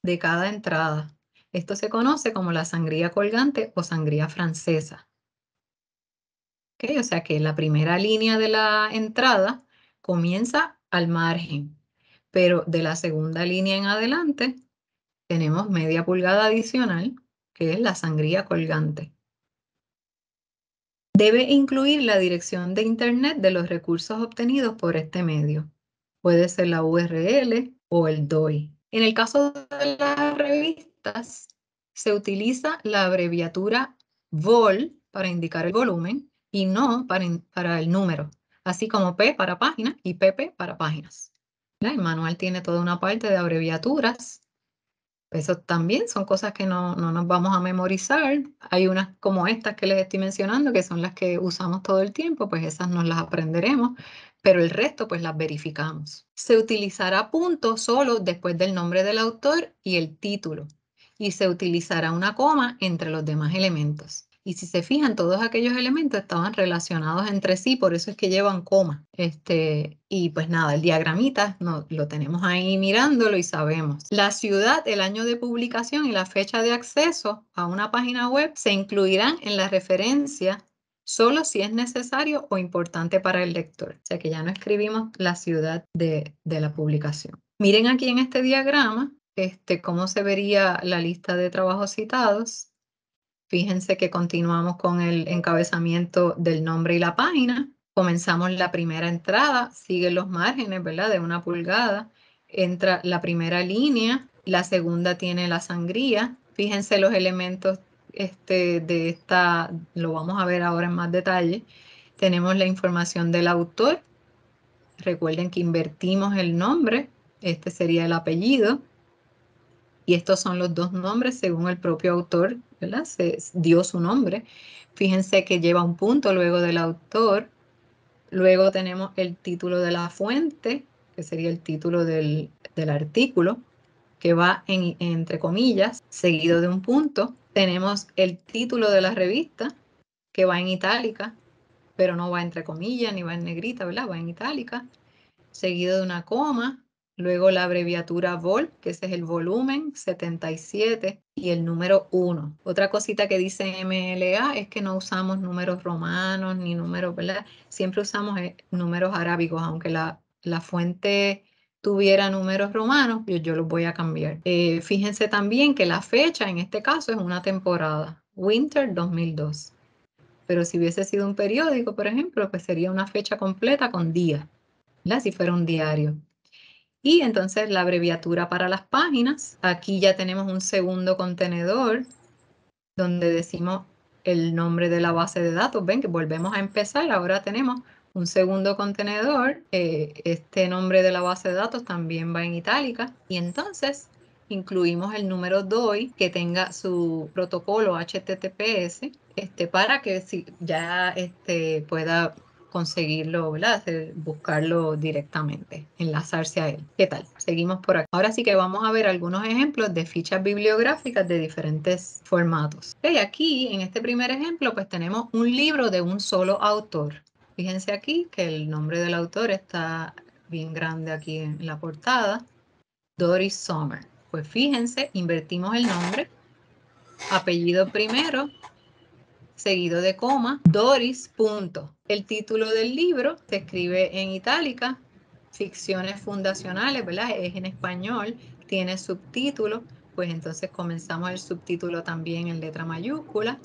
de cada entrada esto se conoce como la sangría colgante o sangría francesa. O sea que la primera línea de la entrada comienza al margen, pero de la segunda línea en adelante tenemos media pulgada adicional, que es la sangría colgante. Debe incluir la dirección de Internet de los recursos obtenidos por este medio. Puede ser la URL o el DOI. En el caso de la revista, se utiliza la abreviatura vol para indicar el volumen y no para, el número, así como P para página y PP para páginas. El manual tiene toda una parte de abreviaturas. Eso también son cosas que no, no nos vamos a memorizar. Hay unas como estas que les estoy mencionando, que son las que usamos todo el tiempo, pues esas nos las aprenderemos, pero el resto pues las verificamos. Se utilizará punto solo después del nombre del autor y el título y se utilizará una coma entre los demás elementos. Y si se fijan, todos aquellos elementos estaban relacionados entre sí, por eso es que llevan coma. Este, y pues nada, el diagramita no, lo tenemos ahí mirándolo y sabemos. La ciudad, el año de publicación y la fecha de acceso a una página web se incluirán en la referencia solo si es necesario o importante para el lector. O sea que ya no escribimos la ciudad de la publicación. Miren aquí en este diagrama este, cómo se vería la lista de trabajos citados. Fíjense que continuamos con el encabezamiento del nombre y la página. Comenzamos la primera entrada, siguen los márgenes, ¿verdad? De una pulgada. Entra la primera línea, la segunda tiene la sangría. Fíjense los elementos este, de esta, lo vamos a ver ahora en más detalle. Tenemos la información del autor. Recuerden que invertimos el nombre, este sería el apellido y estos son los dos nombres según el propio autor, ¿verdad? Se dio su nombre. Fíjense que lleva un punto luego del autor. Luego tenemos el título de la fuente, que sería el título del, artículo, que va en, entre comillas, seguido de un punto. Tenemos el título de la revista, que va en itálica, pero no va entre comillas ni va en negrita, ¿verdad? Va en itálica, seguido de una coma, luego la abreviatura vol, que ese es el volumen 77 y el número 1. Otra cosita que dice MLA es que no usamos números romanos ni números, ¿verdad? Siempre usamos eh, números arábigos, aunque la, la fuente tuviera números romanos, yo, yo los voy a cambiar. Eh, fíjense también que la fecha en este caso es una temporada, Winter 2002. Pero si hubiese sido un periódico, por ejemplo, pues sería una fecha completa con día, ¿verdad? Si fuera un diario. Y entonces la abreviatura para las páginas. Aquí ya tenemos un segundo contenedor donde decimos el nombre de la base de datos. Ven que volvemos a empezar. Ahora tenemos un segundo contenedor. Eh, este nombre de la base de datos también va en itálica. Y entonces incluimos el número DOI que tenga su protocolo HTTPS este, para que si ya este, pueda conseguirlo, ¿verdad? Buscarlo directamente, enlazarse a él. ¿Qué tal? Seguimos por acá. Ahora sí que vamos a ver algunos ejemplos de fichas bibliográficas de diferentes formatos. Y aquí, en este primer ejemplo, pues tenemos un libro de un solo autor. Fíjense aquí que el nombre del autor está bien grande aquí en la portada. Doris Sommer. Pues fíjense, invertimos el nombre, apellido primero, seguido de coma, Doris, punto. El título del libro se escribe en itálica, ficciones fundacionales, ¿verdad? Es en español, tiene subtítulo, pues entonces comenzamos el subtítulo también en letra mayúscula.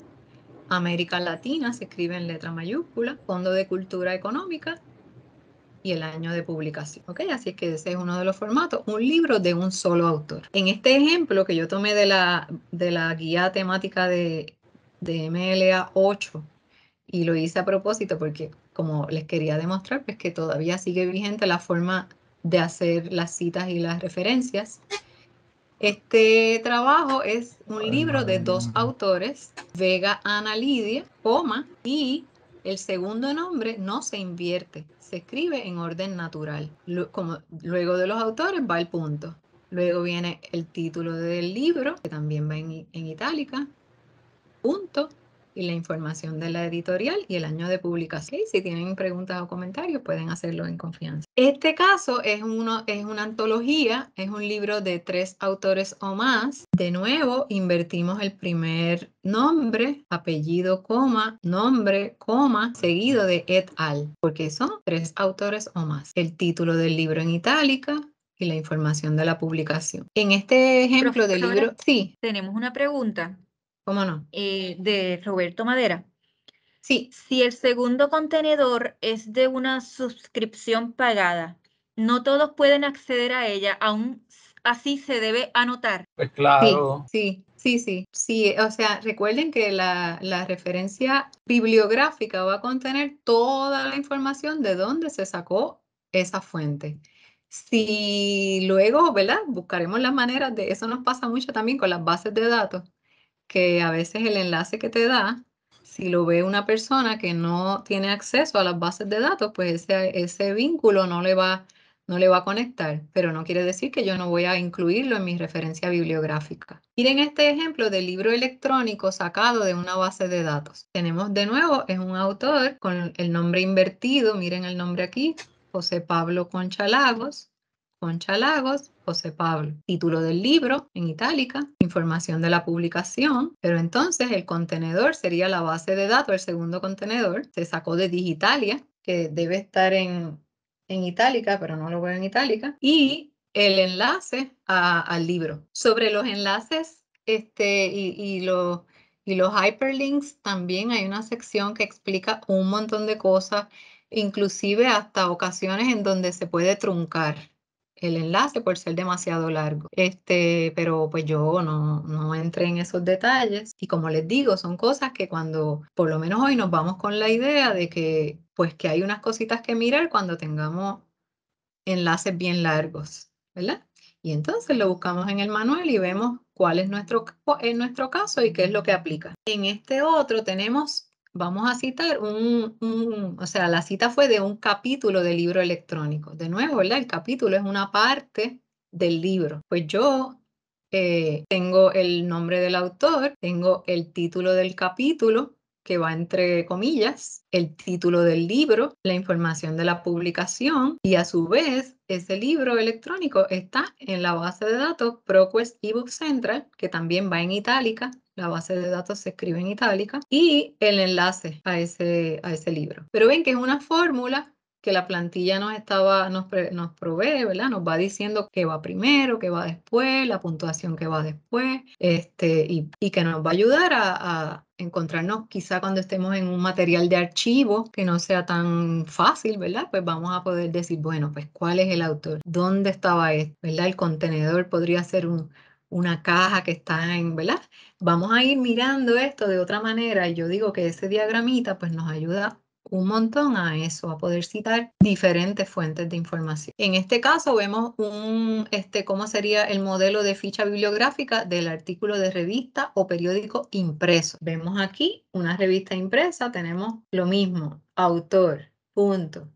América Latina se escribe en letra mayúscula, Fondo de Cultura Económica y el año de publicación. ¿ok? Así es que ese es uno de los formatos, un libro de un solo autor. En este ejemplo que yo tomé de la, de la guía temática de, de MLA 8 y lo hice a propósito porque, como les quería demostrar, pues que todavía sigue vigente la forma de hacer las citas y las referencias. Este trabajo es un libro de dos autores, Vega Ana Lidia, Poma, y el segundo nombre no se invierte, se escribe en orden natural. luego de los autores va el punto. Luego viene el título del libro, que también va en, en itálica, punto, y la información de la editorial y el año de publicación. si tienen preguntas o comentarios, pueden hacerlo en confianza. Este caso es, uno, es una antología, es un libro de tres autores o más. De nuevo, invertimos el primer nombre, apellido, coma, nombre, coma, seguido de et al, porque son tres autores o más. El título del libro en itálica, y la información de la publicación. En este ejemplo del libro, sí. Tenemos una pregunta. ¿Cómo no? Eh, de Roberto Madera. Sí. Si el segundo contenedor es de una suscripción pagada, no todos pueden acceder a ella, aún así se debe anotar. Pues claro. Sí, sí, sí, sí. o sea, recuerden que la, la, referencia bibliográfica va a contener toda la información de dónde se sacó esa fuente. Si luego, ¿verdad? Buscaremos las maneras de, eso nos pasa mucho también con las bases de datos que a veces el enlace que te da, si lo ve una persona que no tiene acceso a las bases de datos, pues ese, vínculo no le va no le va a conectar, pero no quiere decir que yo no voy a incluirlo en mi referencia bibliográfica. Miren este ejemplo del libro electrónico sacado de una base de datos. Tenemos de nuevo, es un autor con el nombre invertido, miren el nombre aquí, José Pablo Conchalagos, Concha Lagos, José Pablo. Título del libro en itálica, información de la publicación, pero entonces el contenedor sería la base de datos, el segundo contenedor. Se sacó de Digitalia, que debe estar en, en itálica, pero no lo veo en itálica. Y el enlace al libro. Sobre los enlaces este, y, los y los hyperlinks también hay una sección que explica un montón de cosas, inclusive hasta ocasiones en donde se puede truncar el enlace por ser demasiado largo. Este, pero pues yo no, no entré en esos detalles y como les digo, son cosas que cuando, por lo menos hoy nos vamos con la idea de que pues que hay unas cositas que mirar cuando tengamos enlaces bien largos, ¿verdad? Y entonces lo buscamos en el manual y vemos cuál es nuestro, en nuestro caso y qué es lo que aplica. En este otro tenemos Vamos a citar un, o sea, la cita fue de un capítulo del libro electrónico. De nuevo, ¿verdad? El capítulo es una parte del libro. Pues yo eh, tengo el nombre del autor, tengo el título del capítulo, que va entre comillas, el título del libro, la información de la publicación y a su vez ese libro electrónico está en la base de datos ProQuest eBook Central, que también va en itálica. La base de datos se escribe en itálica y el enlace a ese, a ese libro. Pero ven que es una fórmula que la plantilla nos estaba, nos, nos provee, ¿verdad? Nos va diciendo qué va primero, qué va después, la puntuación que va después, este, y, y que nos va a ayudar a, encontrarnos quizá cuando estemos en un material de archivo que no sea tan fácil, ¿verdad? Pues vamos a poder decir, bueno, pues cuál es el autor, dónde estaba él, este?", ¿verdad? El contenedor podría ser una caja que está en, ¿verdad? Vamos a ir mirando esto de otra manera y yo digo que ese diagramita pues nos ayuda un montón a eso, a poder citar diferentes fuentes de información. En este caso vemos un, este, cómo sería el modelo de ficha bibliográfica del artículo de revista o periódico impreso. Vemos aquí una revista impresa, tenemos lo mismo, autor, punto,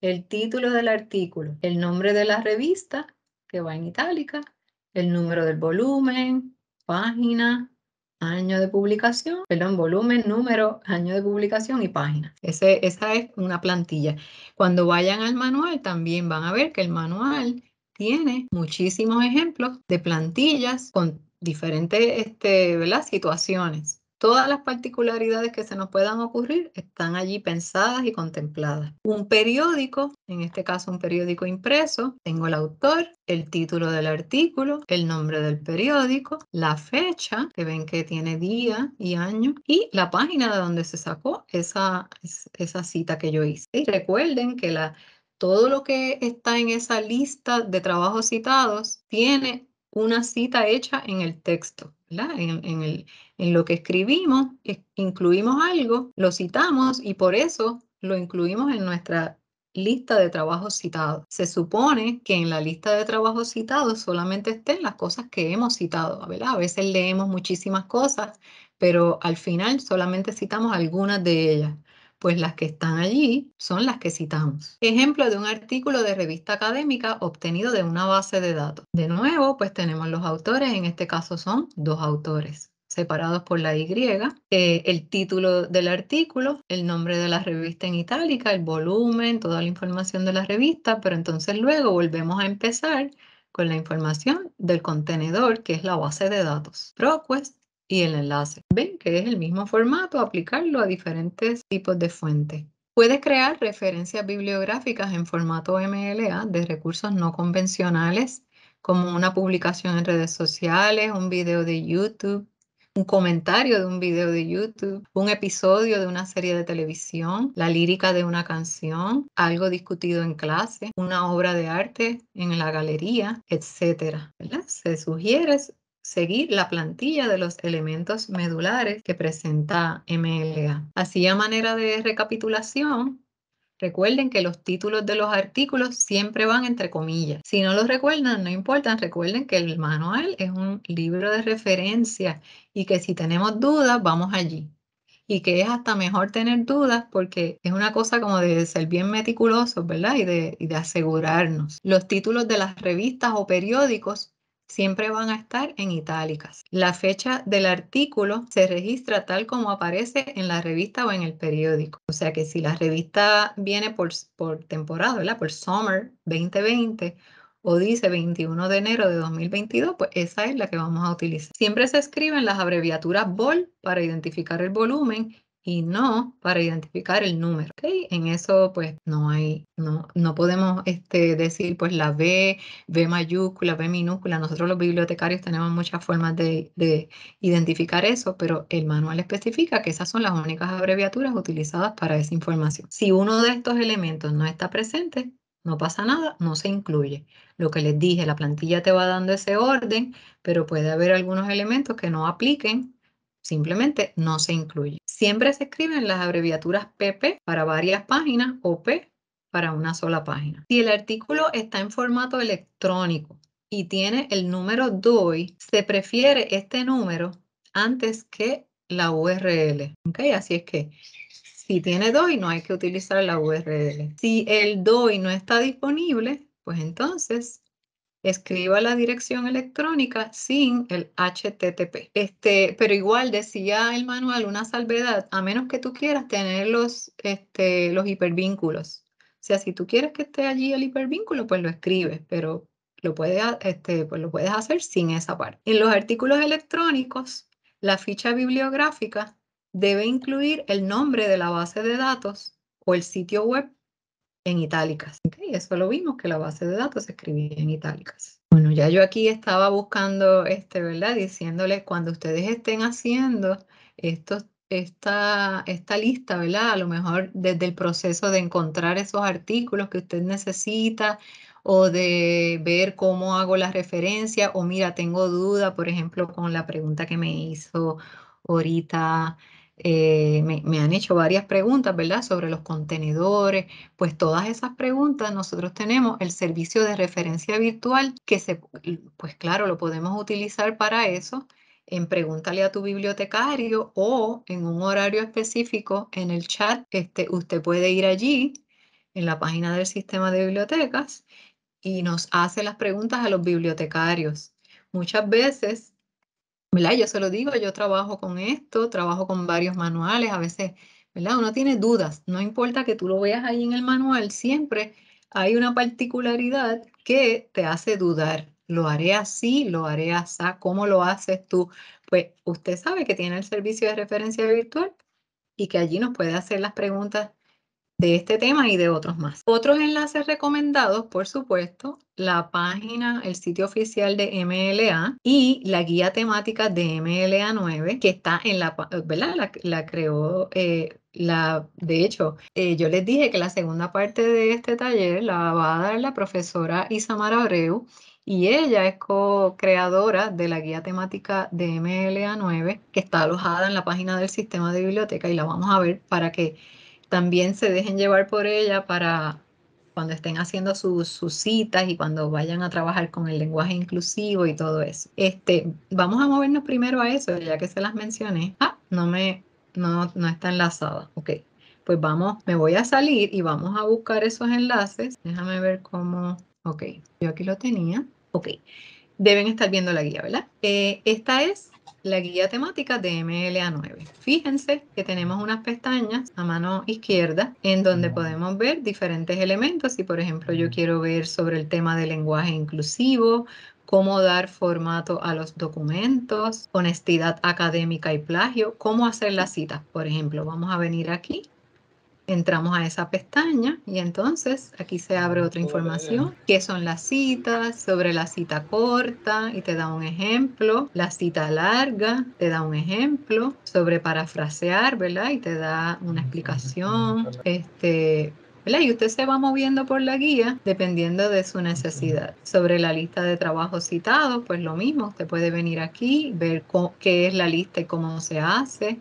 el título del artículo, el nombre de la revista, que va en itálica, el número del volumen, página, año de publicación, perdón, volumen, número, año de publicación y página. Ese, esa es una plantilla. Cuando vayan al manual también van a ver que el manual tiene muchísimos ejemplos de plantillas con diferentes este, situaciones. Todas las particularidades que se nos puedan ocurrir están allí pensadas y contempladas. Un periódico, en este caso un periódico impreso, tengo el autor, el título del artículo, el nombre del periódico, la fecha, que ven que tiene día y año, y la página de donde se sacó esa, esa cita que yo hice. Y recuerden que la, todo lo que está en esa lista de trabajos citados tiene una cita hecha en el texto en, lo que escribimos, incluimos algo, lo citamos y por eso lo incluimos en nuestra lista de trabajos citados. Se supone que en la lista de trabajos citados solamente estén las cosas que hemos citado, A veces leemos muchísimas cosas, pero al final solamente citamos algunas de ellas. Pues las que están allí son las que citamos. Ejemplo de un artículo de revista académica obtenido de una base de datos. De nuevo, pues tenemos los autores, en este caso son dos autores separados por la Y, eh, el título del artículo, el nombre de la revista en itálica, el volumen, toda la información de la revista, pero entonces luego volvemos a empezar con la información del contenedor, que es la base de datos. ProQuest y el enlace. Ven que es el mismo formato, aplicarlo a diferentes tipos de fuentes. Puedes crear referencias bibliográficas en formato MLA de recursos no convencionales, como una publicación en redes sociales, un video de YouTube, un comentario de un video de YouTube, un episodio de una serie de televisión, la lírica de una canción, algo discutido en clase, una obra de arte en la galería, etc. ¿verdad? Se sugiere seguir la plantilla de los elementos medulares que presenta MLA. Así a manera de recapitulación, recuerden que los títulos de los artículos siempre van entre comillas. Si no los recuerdan, no importa. recuerden que el manual es un libro de referencia y que si tenemos dudas, vamos allí. Y que es hasta mejor tener dudas porque es una cosa como de ser bien meticulosos, ¿verdad? Y de, y de asegurarnos. Los títulos de las revistas o periódicos siempre van a estar en itálicas. La fecha del artículo se registra tal como aparece en la revista o en el periódico. O sea que si la revista viene por, por temporada, ¿verdad? Por summer 2020 o dice 21 de enero de 2022, pues esa es la que vamos a utilizar. Siempre se escriben las abreviaturas BOL para identificar el volumen y no para identificar el número. En eso pues no hay, no, no podemos este, decir pues la B, B mayúscula, B minúscula. Nosotros los bibliotecarios tenemos muchas formas de, de identificar eso, pero el manual especifica que esas son las únicas abreviaturas utilizadas para esa información. Si uno de estos elementos no está presente, no pasa nada, no se incluye. Lo que les dije, la plantilla te va dando ese orden, pero puede haber algunos elementos que no apliquen Simplemente no se incluye. Siempre se escriben las abreviaturas PP para varias páginas o P para una sola página. Si el artículo está en formato electrónico y tiene el número DOI, se prefiere este número antes que la URL. ¿Ok? Así es que si tiene DOI no hay que utilizar la URL. Si el DOI no está disponible, pues entonces escriba la dirección electrónica sin el HTTP. Este, pero igual decía el manual una salvedad, a menos que tú quieras tener los, este, los hipervínculos. O sea, si tú quieres que esté allí el hipervínculo, pues lo escribes, pero lo puedes, este, pues lo puedes hacer sin esa parte. En los artículos electrónicos, la ficha bibliográfica debe incluir el nombre de la base de datos o el sitio web en itálicas. Y eso lo vimos, que la base de datos se escribía en itálicas. Bueno, ya yo aquí estaba buscando, este, ¿verdad? Diciéndoles cuando ustedes estén haciendo esta, esta lista, ¿verdad? A lo mejor desde el proceso de encontrar esos artículos que usted necesita o de ver cómo hago la referencia o mira, tengo duda, por ejemplo, con la pregunta que me hizo ahorita eh, me, han hecho varias preguntas, ¿verdad? Sobre los contenedores, pues todas esas preguntas nosotros tenemos el servicio de referencia virtual que se, pues claro, lo podemos utilizar para eso en pregúntale a tu bibliotecario o en un horario específico en el chat, este, usted puede ir allí en la página del sistema de bibliotecas y nos hace las preguntas a los bibliotecarios. Muchas veces ¿verdad? Yo se lo digo, yo trabajo con esto, trabajo con varios manuales, a veces, ¿verdad? Uno tiene dudas, no importa que tú lo veas ahí en el manual, siempre hay una particularidad que te hace dudar. Lo haré así, lo haré así, ¿cómo lo haces tú? Pues usted sabe que tiene el servicio de referencia virtual y que allí nos puede hacer las preguntas de este tema y de otros más. Otros enlaces recomendados, por supuesto, la página, el sitio oficial de MLA y la guía temática de MLA 9 que está en la, ¿verdad? La, creó, eh, la, de hecho, eh, yo les dije que la segunda parte de este taller la va a dar la profesora Isamara Abreu y ella es co-creadora de la guía temática de MLA 9 que está alojada en la página del sistema de biblioteca y la vamos a ver para que también se dejen llevar por ella para cuando estén haciendo sus, citas y cuando vayan a trabajar con el lenguaje inclusivo y todo eso. Este, vamos a movernos primero a eso, ya que se las mencioné. Ah, no me, no, no está enlazada. Ok, pues vamos, me voy a salir y vamos a buscar esos enlaces. Déjame ver cómo, ok, yo aquí lo tenía. Ok, deben estar viendo la guía, ¿verdad? Eh, esta es la guía temática de MLA9. Fíjense que tenemos unas pestañas a mano izquierda en donde podemos ver diferentes elementos. Si por ejemplo yo quiero ver sobre el tema de lenguaje inclusivo, cómo dar formato a los documentos, honestidad académica y plagio, cómo hacer las citas. Por ejemplo, vamos a venir aquí entramos a esa pestaña y entonces aquí se abre otra información, que son las citas, sobre la cita corta y te da un ejemplo, la cita larga te da un ejemplo, sobre parafrasear, ¿verdad? Y te da una explicación, este, ¿verdad? Y usted se va moviendo por la guía dependiendo de su necesidad. Sobre la lista de trabajos citados, pues lo mismo, usted puede venir aquí, ver qué es la lista y cómo se hace,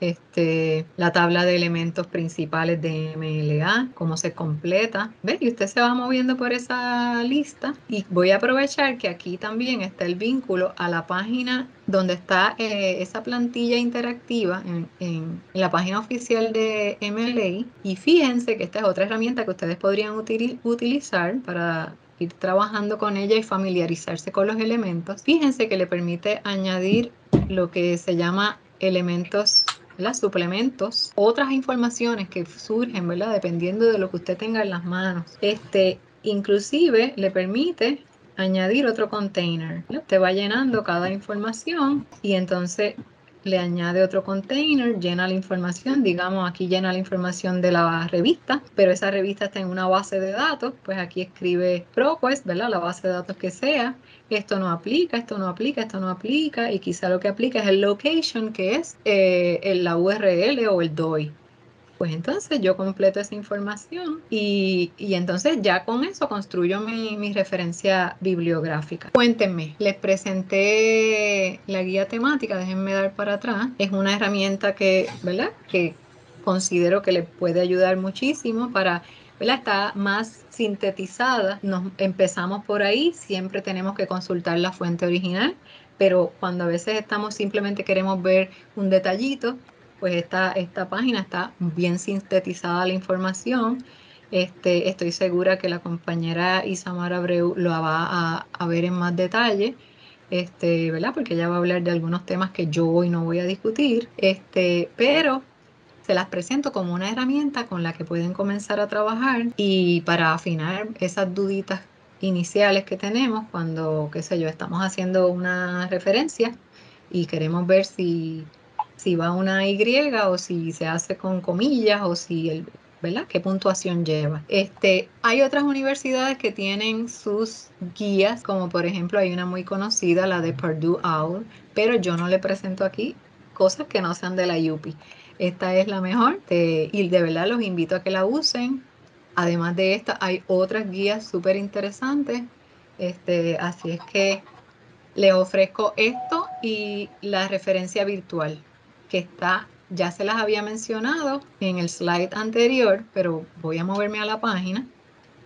este, la tabla de elementos principales de MLA, cómo se completa. ¿Ve? Y usted se va moviendo por esa lista. Y voy a aprovechar que aquí también está el vínculo a la página donde está eh, esa plantilla interactiva en, la página oficial de MLA. Y fíjense que esta es otra herramienta que ustedes podrían utilizar para ir trabajando con ella y familiarizarse con los elementos. Fíjense que le permite añadir lo que se llama elementos las suplementos, otras informaciones que surgen, ¿verdad? dependiendo de lo que usted tenga en las manos. Este, inclusive le permite añadir otro container. Usted va llenando cada información y entonces le añade otro container, llena la información, digamos aquí llena la información de la revista, pero esa revista está en una base de datos, pues aquí escribe ProQuest, ¿verdad? La base de datos que sea, esto no aplica, esto no aplica, esto no aplica, y quizá lo que aplica es el location, que es eh, la URL o el DOI. Pues entonces yo completo esa información y, entonces ya con eso construyo mi, mi, referencia bibliográfica. Cuéntenme, les presenté la guía temática, déjenme dar para atrás. Es una herramienta que, ¿verdad? Que considero que le puede ayudar muchísimo para ¿verdad? está más sintetizada. Nos empezamos por ahí, siempre tenemos que consultar la fuente original, pero cuando a veces estamos simplemente queremos ver un detallito, pues esta, página está bien sintetizada la información. Este, estoy segura que la compañera Isamara Abreu lo va a, ver en más detalle. Este, ¿verdad? Porque ella va a hablar de algunos temas que yo hoy no voy a discutir, este, pero se las presento como una herramienta con la que pueden comenzar a trabajar y para afinar esas duditas iniciales que tenemos cuando, qué sé yo, estamos haciendo una referencia y queremos ver si si va una Y o si se hace con comillas o si el, ¿verdad? ¿Qué puntuación lleva? Este, hay otras universidades que tienen sus guías, como por ejemplo hay una muy conocida, la de Purdue Owl, pero yo no le presento aquí cosas que no sean de la UPI. Esta es la mejor eh, y de verdad los invito a que la usen. Además de esta, hay otras guías súper interesantes. Este, así es que les ofrezco esto y la referencia virtual que está, ya se las había mencionado en el slide anterior, pero voy a moverme a la página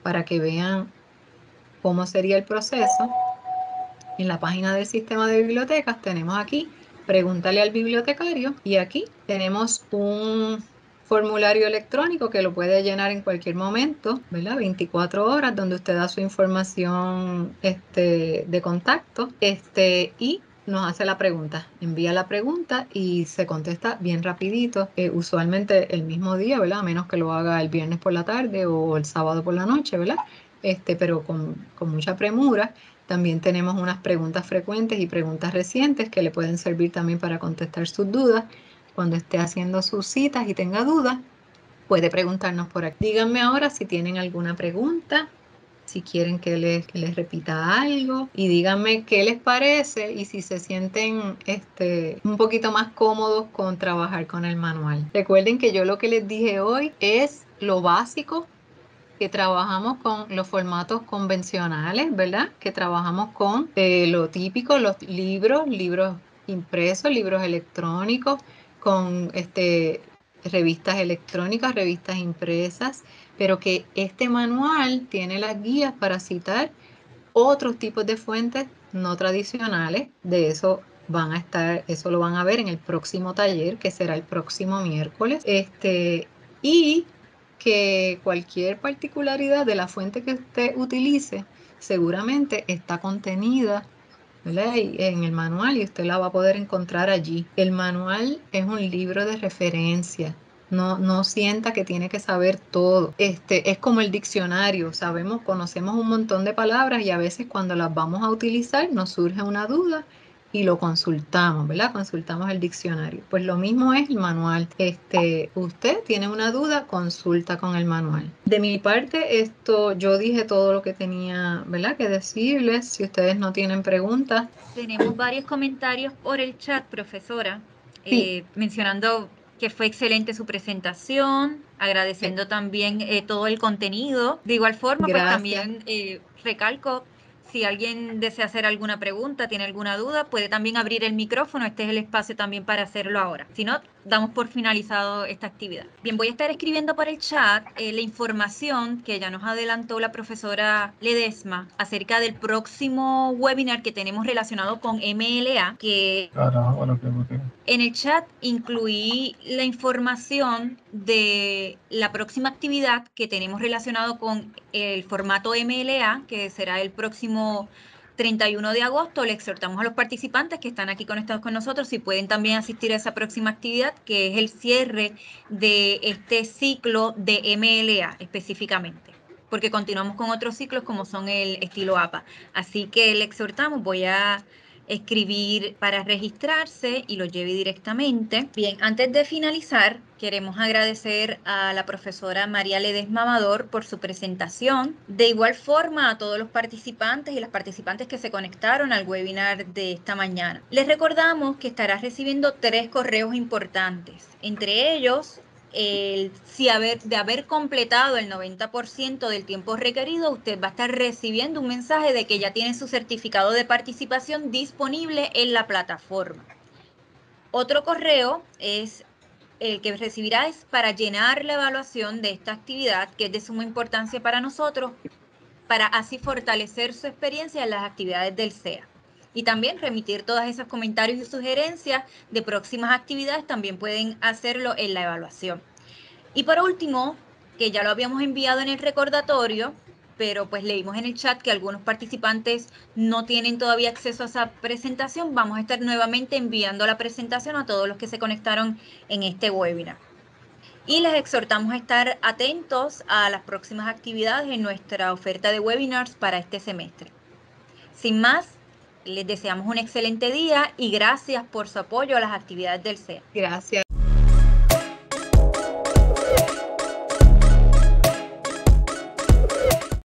para que vean cómo sería el proceso. En la página del sistema de bibliotecas tenemos aquí, pregúntale al bibliotecario y aquí tenemos un formulario electrónico que lo puede llenar en cualquier momento, ¿verdad? 24 horas donde usted da su información este, de contacto este, y nos hace la pregunta, envía la pregunta y se contesta bien rapidito, eh, usualmente el mismo día, ¿verdad? A menos que lo haga el viernes por la tarde o el sábado por la noche, ¿verdad? Este, pero con, con mucha premura. También tenemos unas preguntas frecuentes y preguntas recientes que le pueden servir también para contestar sus dudas. Cuando esté haciendo sus citas y tenga dudas, puede preguntarnos por aquí. Díganme ahora si tienen alguna pregunta si quieren que les, les repita algo y díganme qué les parece y si se sienten este, un poquito más cómodos con trabajar con el manual. Recuerden que yo lo que les dije hoy es lo básico que trabajamos con los formatos convencionales, ¿verdad? Que trabajamos con eh, lo típico, los libros, libros impresos, libros electrónicos, con este, revistas electrónicas, revistas impresas, pero que este manual tiene las guías para citar otros tipos de fuentes no tradicionales. De eso van a estar, eso lo van a ver en el próximo taller, que será el próximo miércoles. Este, y que cualquier particularidad de la fuente que usted utilice seguramente está contenida en el manual y usted la va a poder encontrar allí. El manual es un libro de referencia no, no sienta que tiene que saber todo. Este, es como el diccionario, sabemos, conocemos un montón de palabras y a veces cuando las vamos a utilizar nos surge una duda y lo consultamos, ¿verdad? Consultamos el diccionario. Pues lo mismo es el manual. Este, usted tiene una duda, consulta con el manual. De mi parte, esto yo dije todo lo que tenía, ¿verdad? Que decirles. Si ustedes no tienen preguntas. Tenemos varios comentarios por el chat, profesora, eh, mencionando que fue excelente su presentación, agradeciendo también eh, todo el contenido. De igual forma, pues también eh, recalco, si alguien desea hacer alguna pregunta, tiene alguna duda, puede también abrir el micrófono, este es el espacio también para hacerlo ahora. Si no, damos por finalizado esta actividad. Bien, voy a estar escribiendo por el chat eh, la información que ya nos adelantó la profesora Ledesma acerca del próximo webinar que tenemos relacionado con MLA, que ah, en el chat incluí la información de la próxima actividad que tenemos relacionado con el formato MLA, que será el próximo 31 de agosto le exhortamos a los participantes que están aquí conectados con nosotros y pueden también asistir a esa próxima actividad que es el cierre de este ciclo de MLA específicamente porque continuamos con otros ciclos como son el estilo APA. Así que le exhortamos, voy a escribir para registrarse y lo lleve directamente. Bien, antes de finalizar, queremos agradecer a la profesora María Ledesma Amador por su presentación. De igual forma a todos los participantes y las participantes que se conectaron al webinar de esta mañana. Les recordamos que estarás recibiendo tres correos importantes. Entre ellos, si haber, de haber completado el 90% del tiempo requerido, usted va a estar recibiendo un mensaje de que ya tiene su certificado de participación disponible en la plataforma. Otro correo es el que recibirá es para llenar la evaluación de esta actividad, que es de suma importancia para nosotros, para así fortalecer su experiencia en las actividades del SEA y también remitir todos esos comentarios y sugerencias de próximas actividades, también pueden hacerlo en la evaluación. Y por último, que ya lo habíamos enviado en el recordatorio, pero pues leímos en el chat que algunos participantes no tienen todavía acceso a esa presentación. Vamos a estar nuevamente enviando la presentación a todos los que se conectaron en este webinar. Y les exhortamos a estar atentos a las próximas actividades en nuestra oferta de webinars para este semestre. Sin más, les deseamos un excelente día y gracias por su apoyo a las actividades del CEA. Gracias.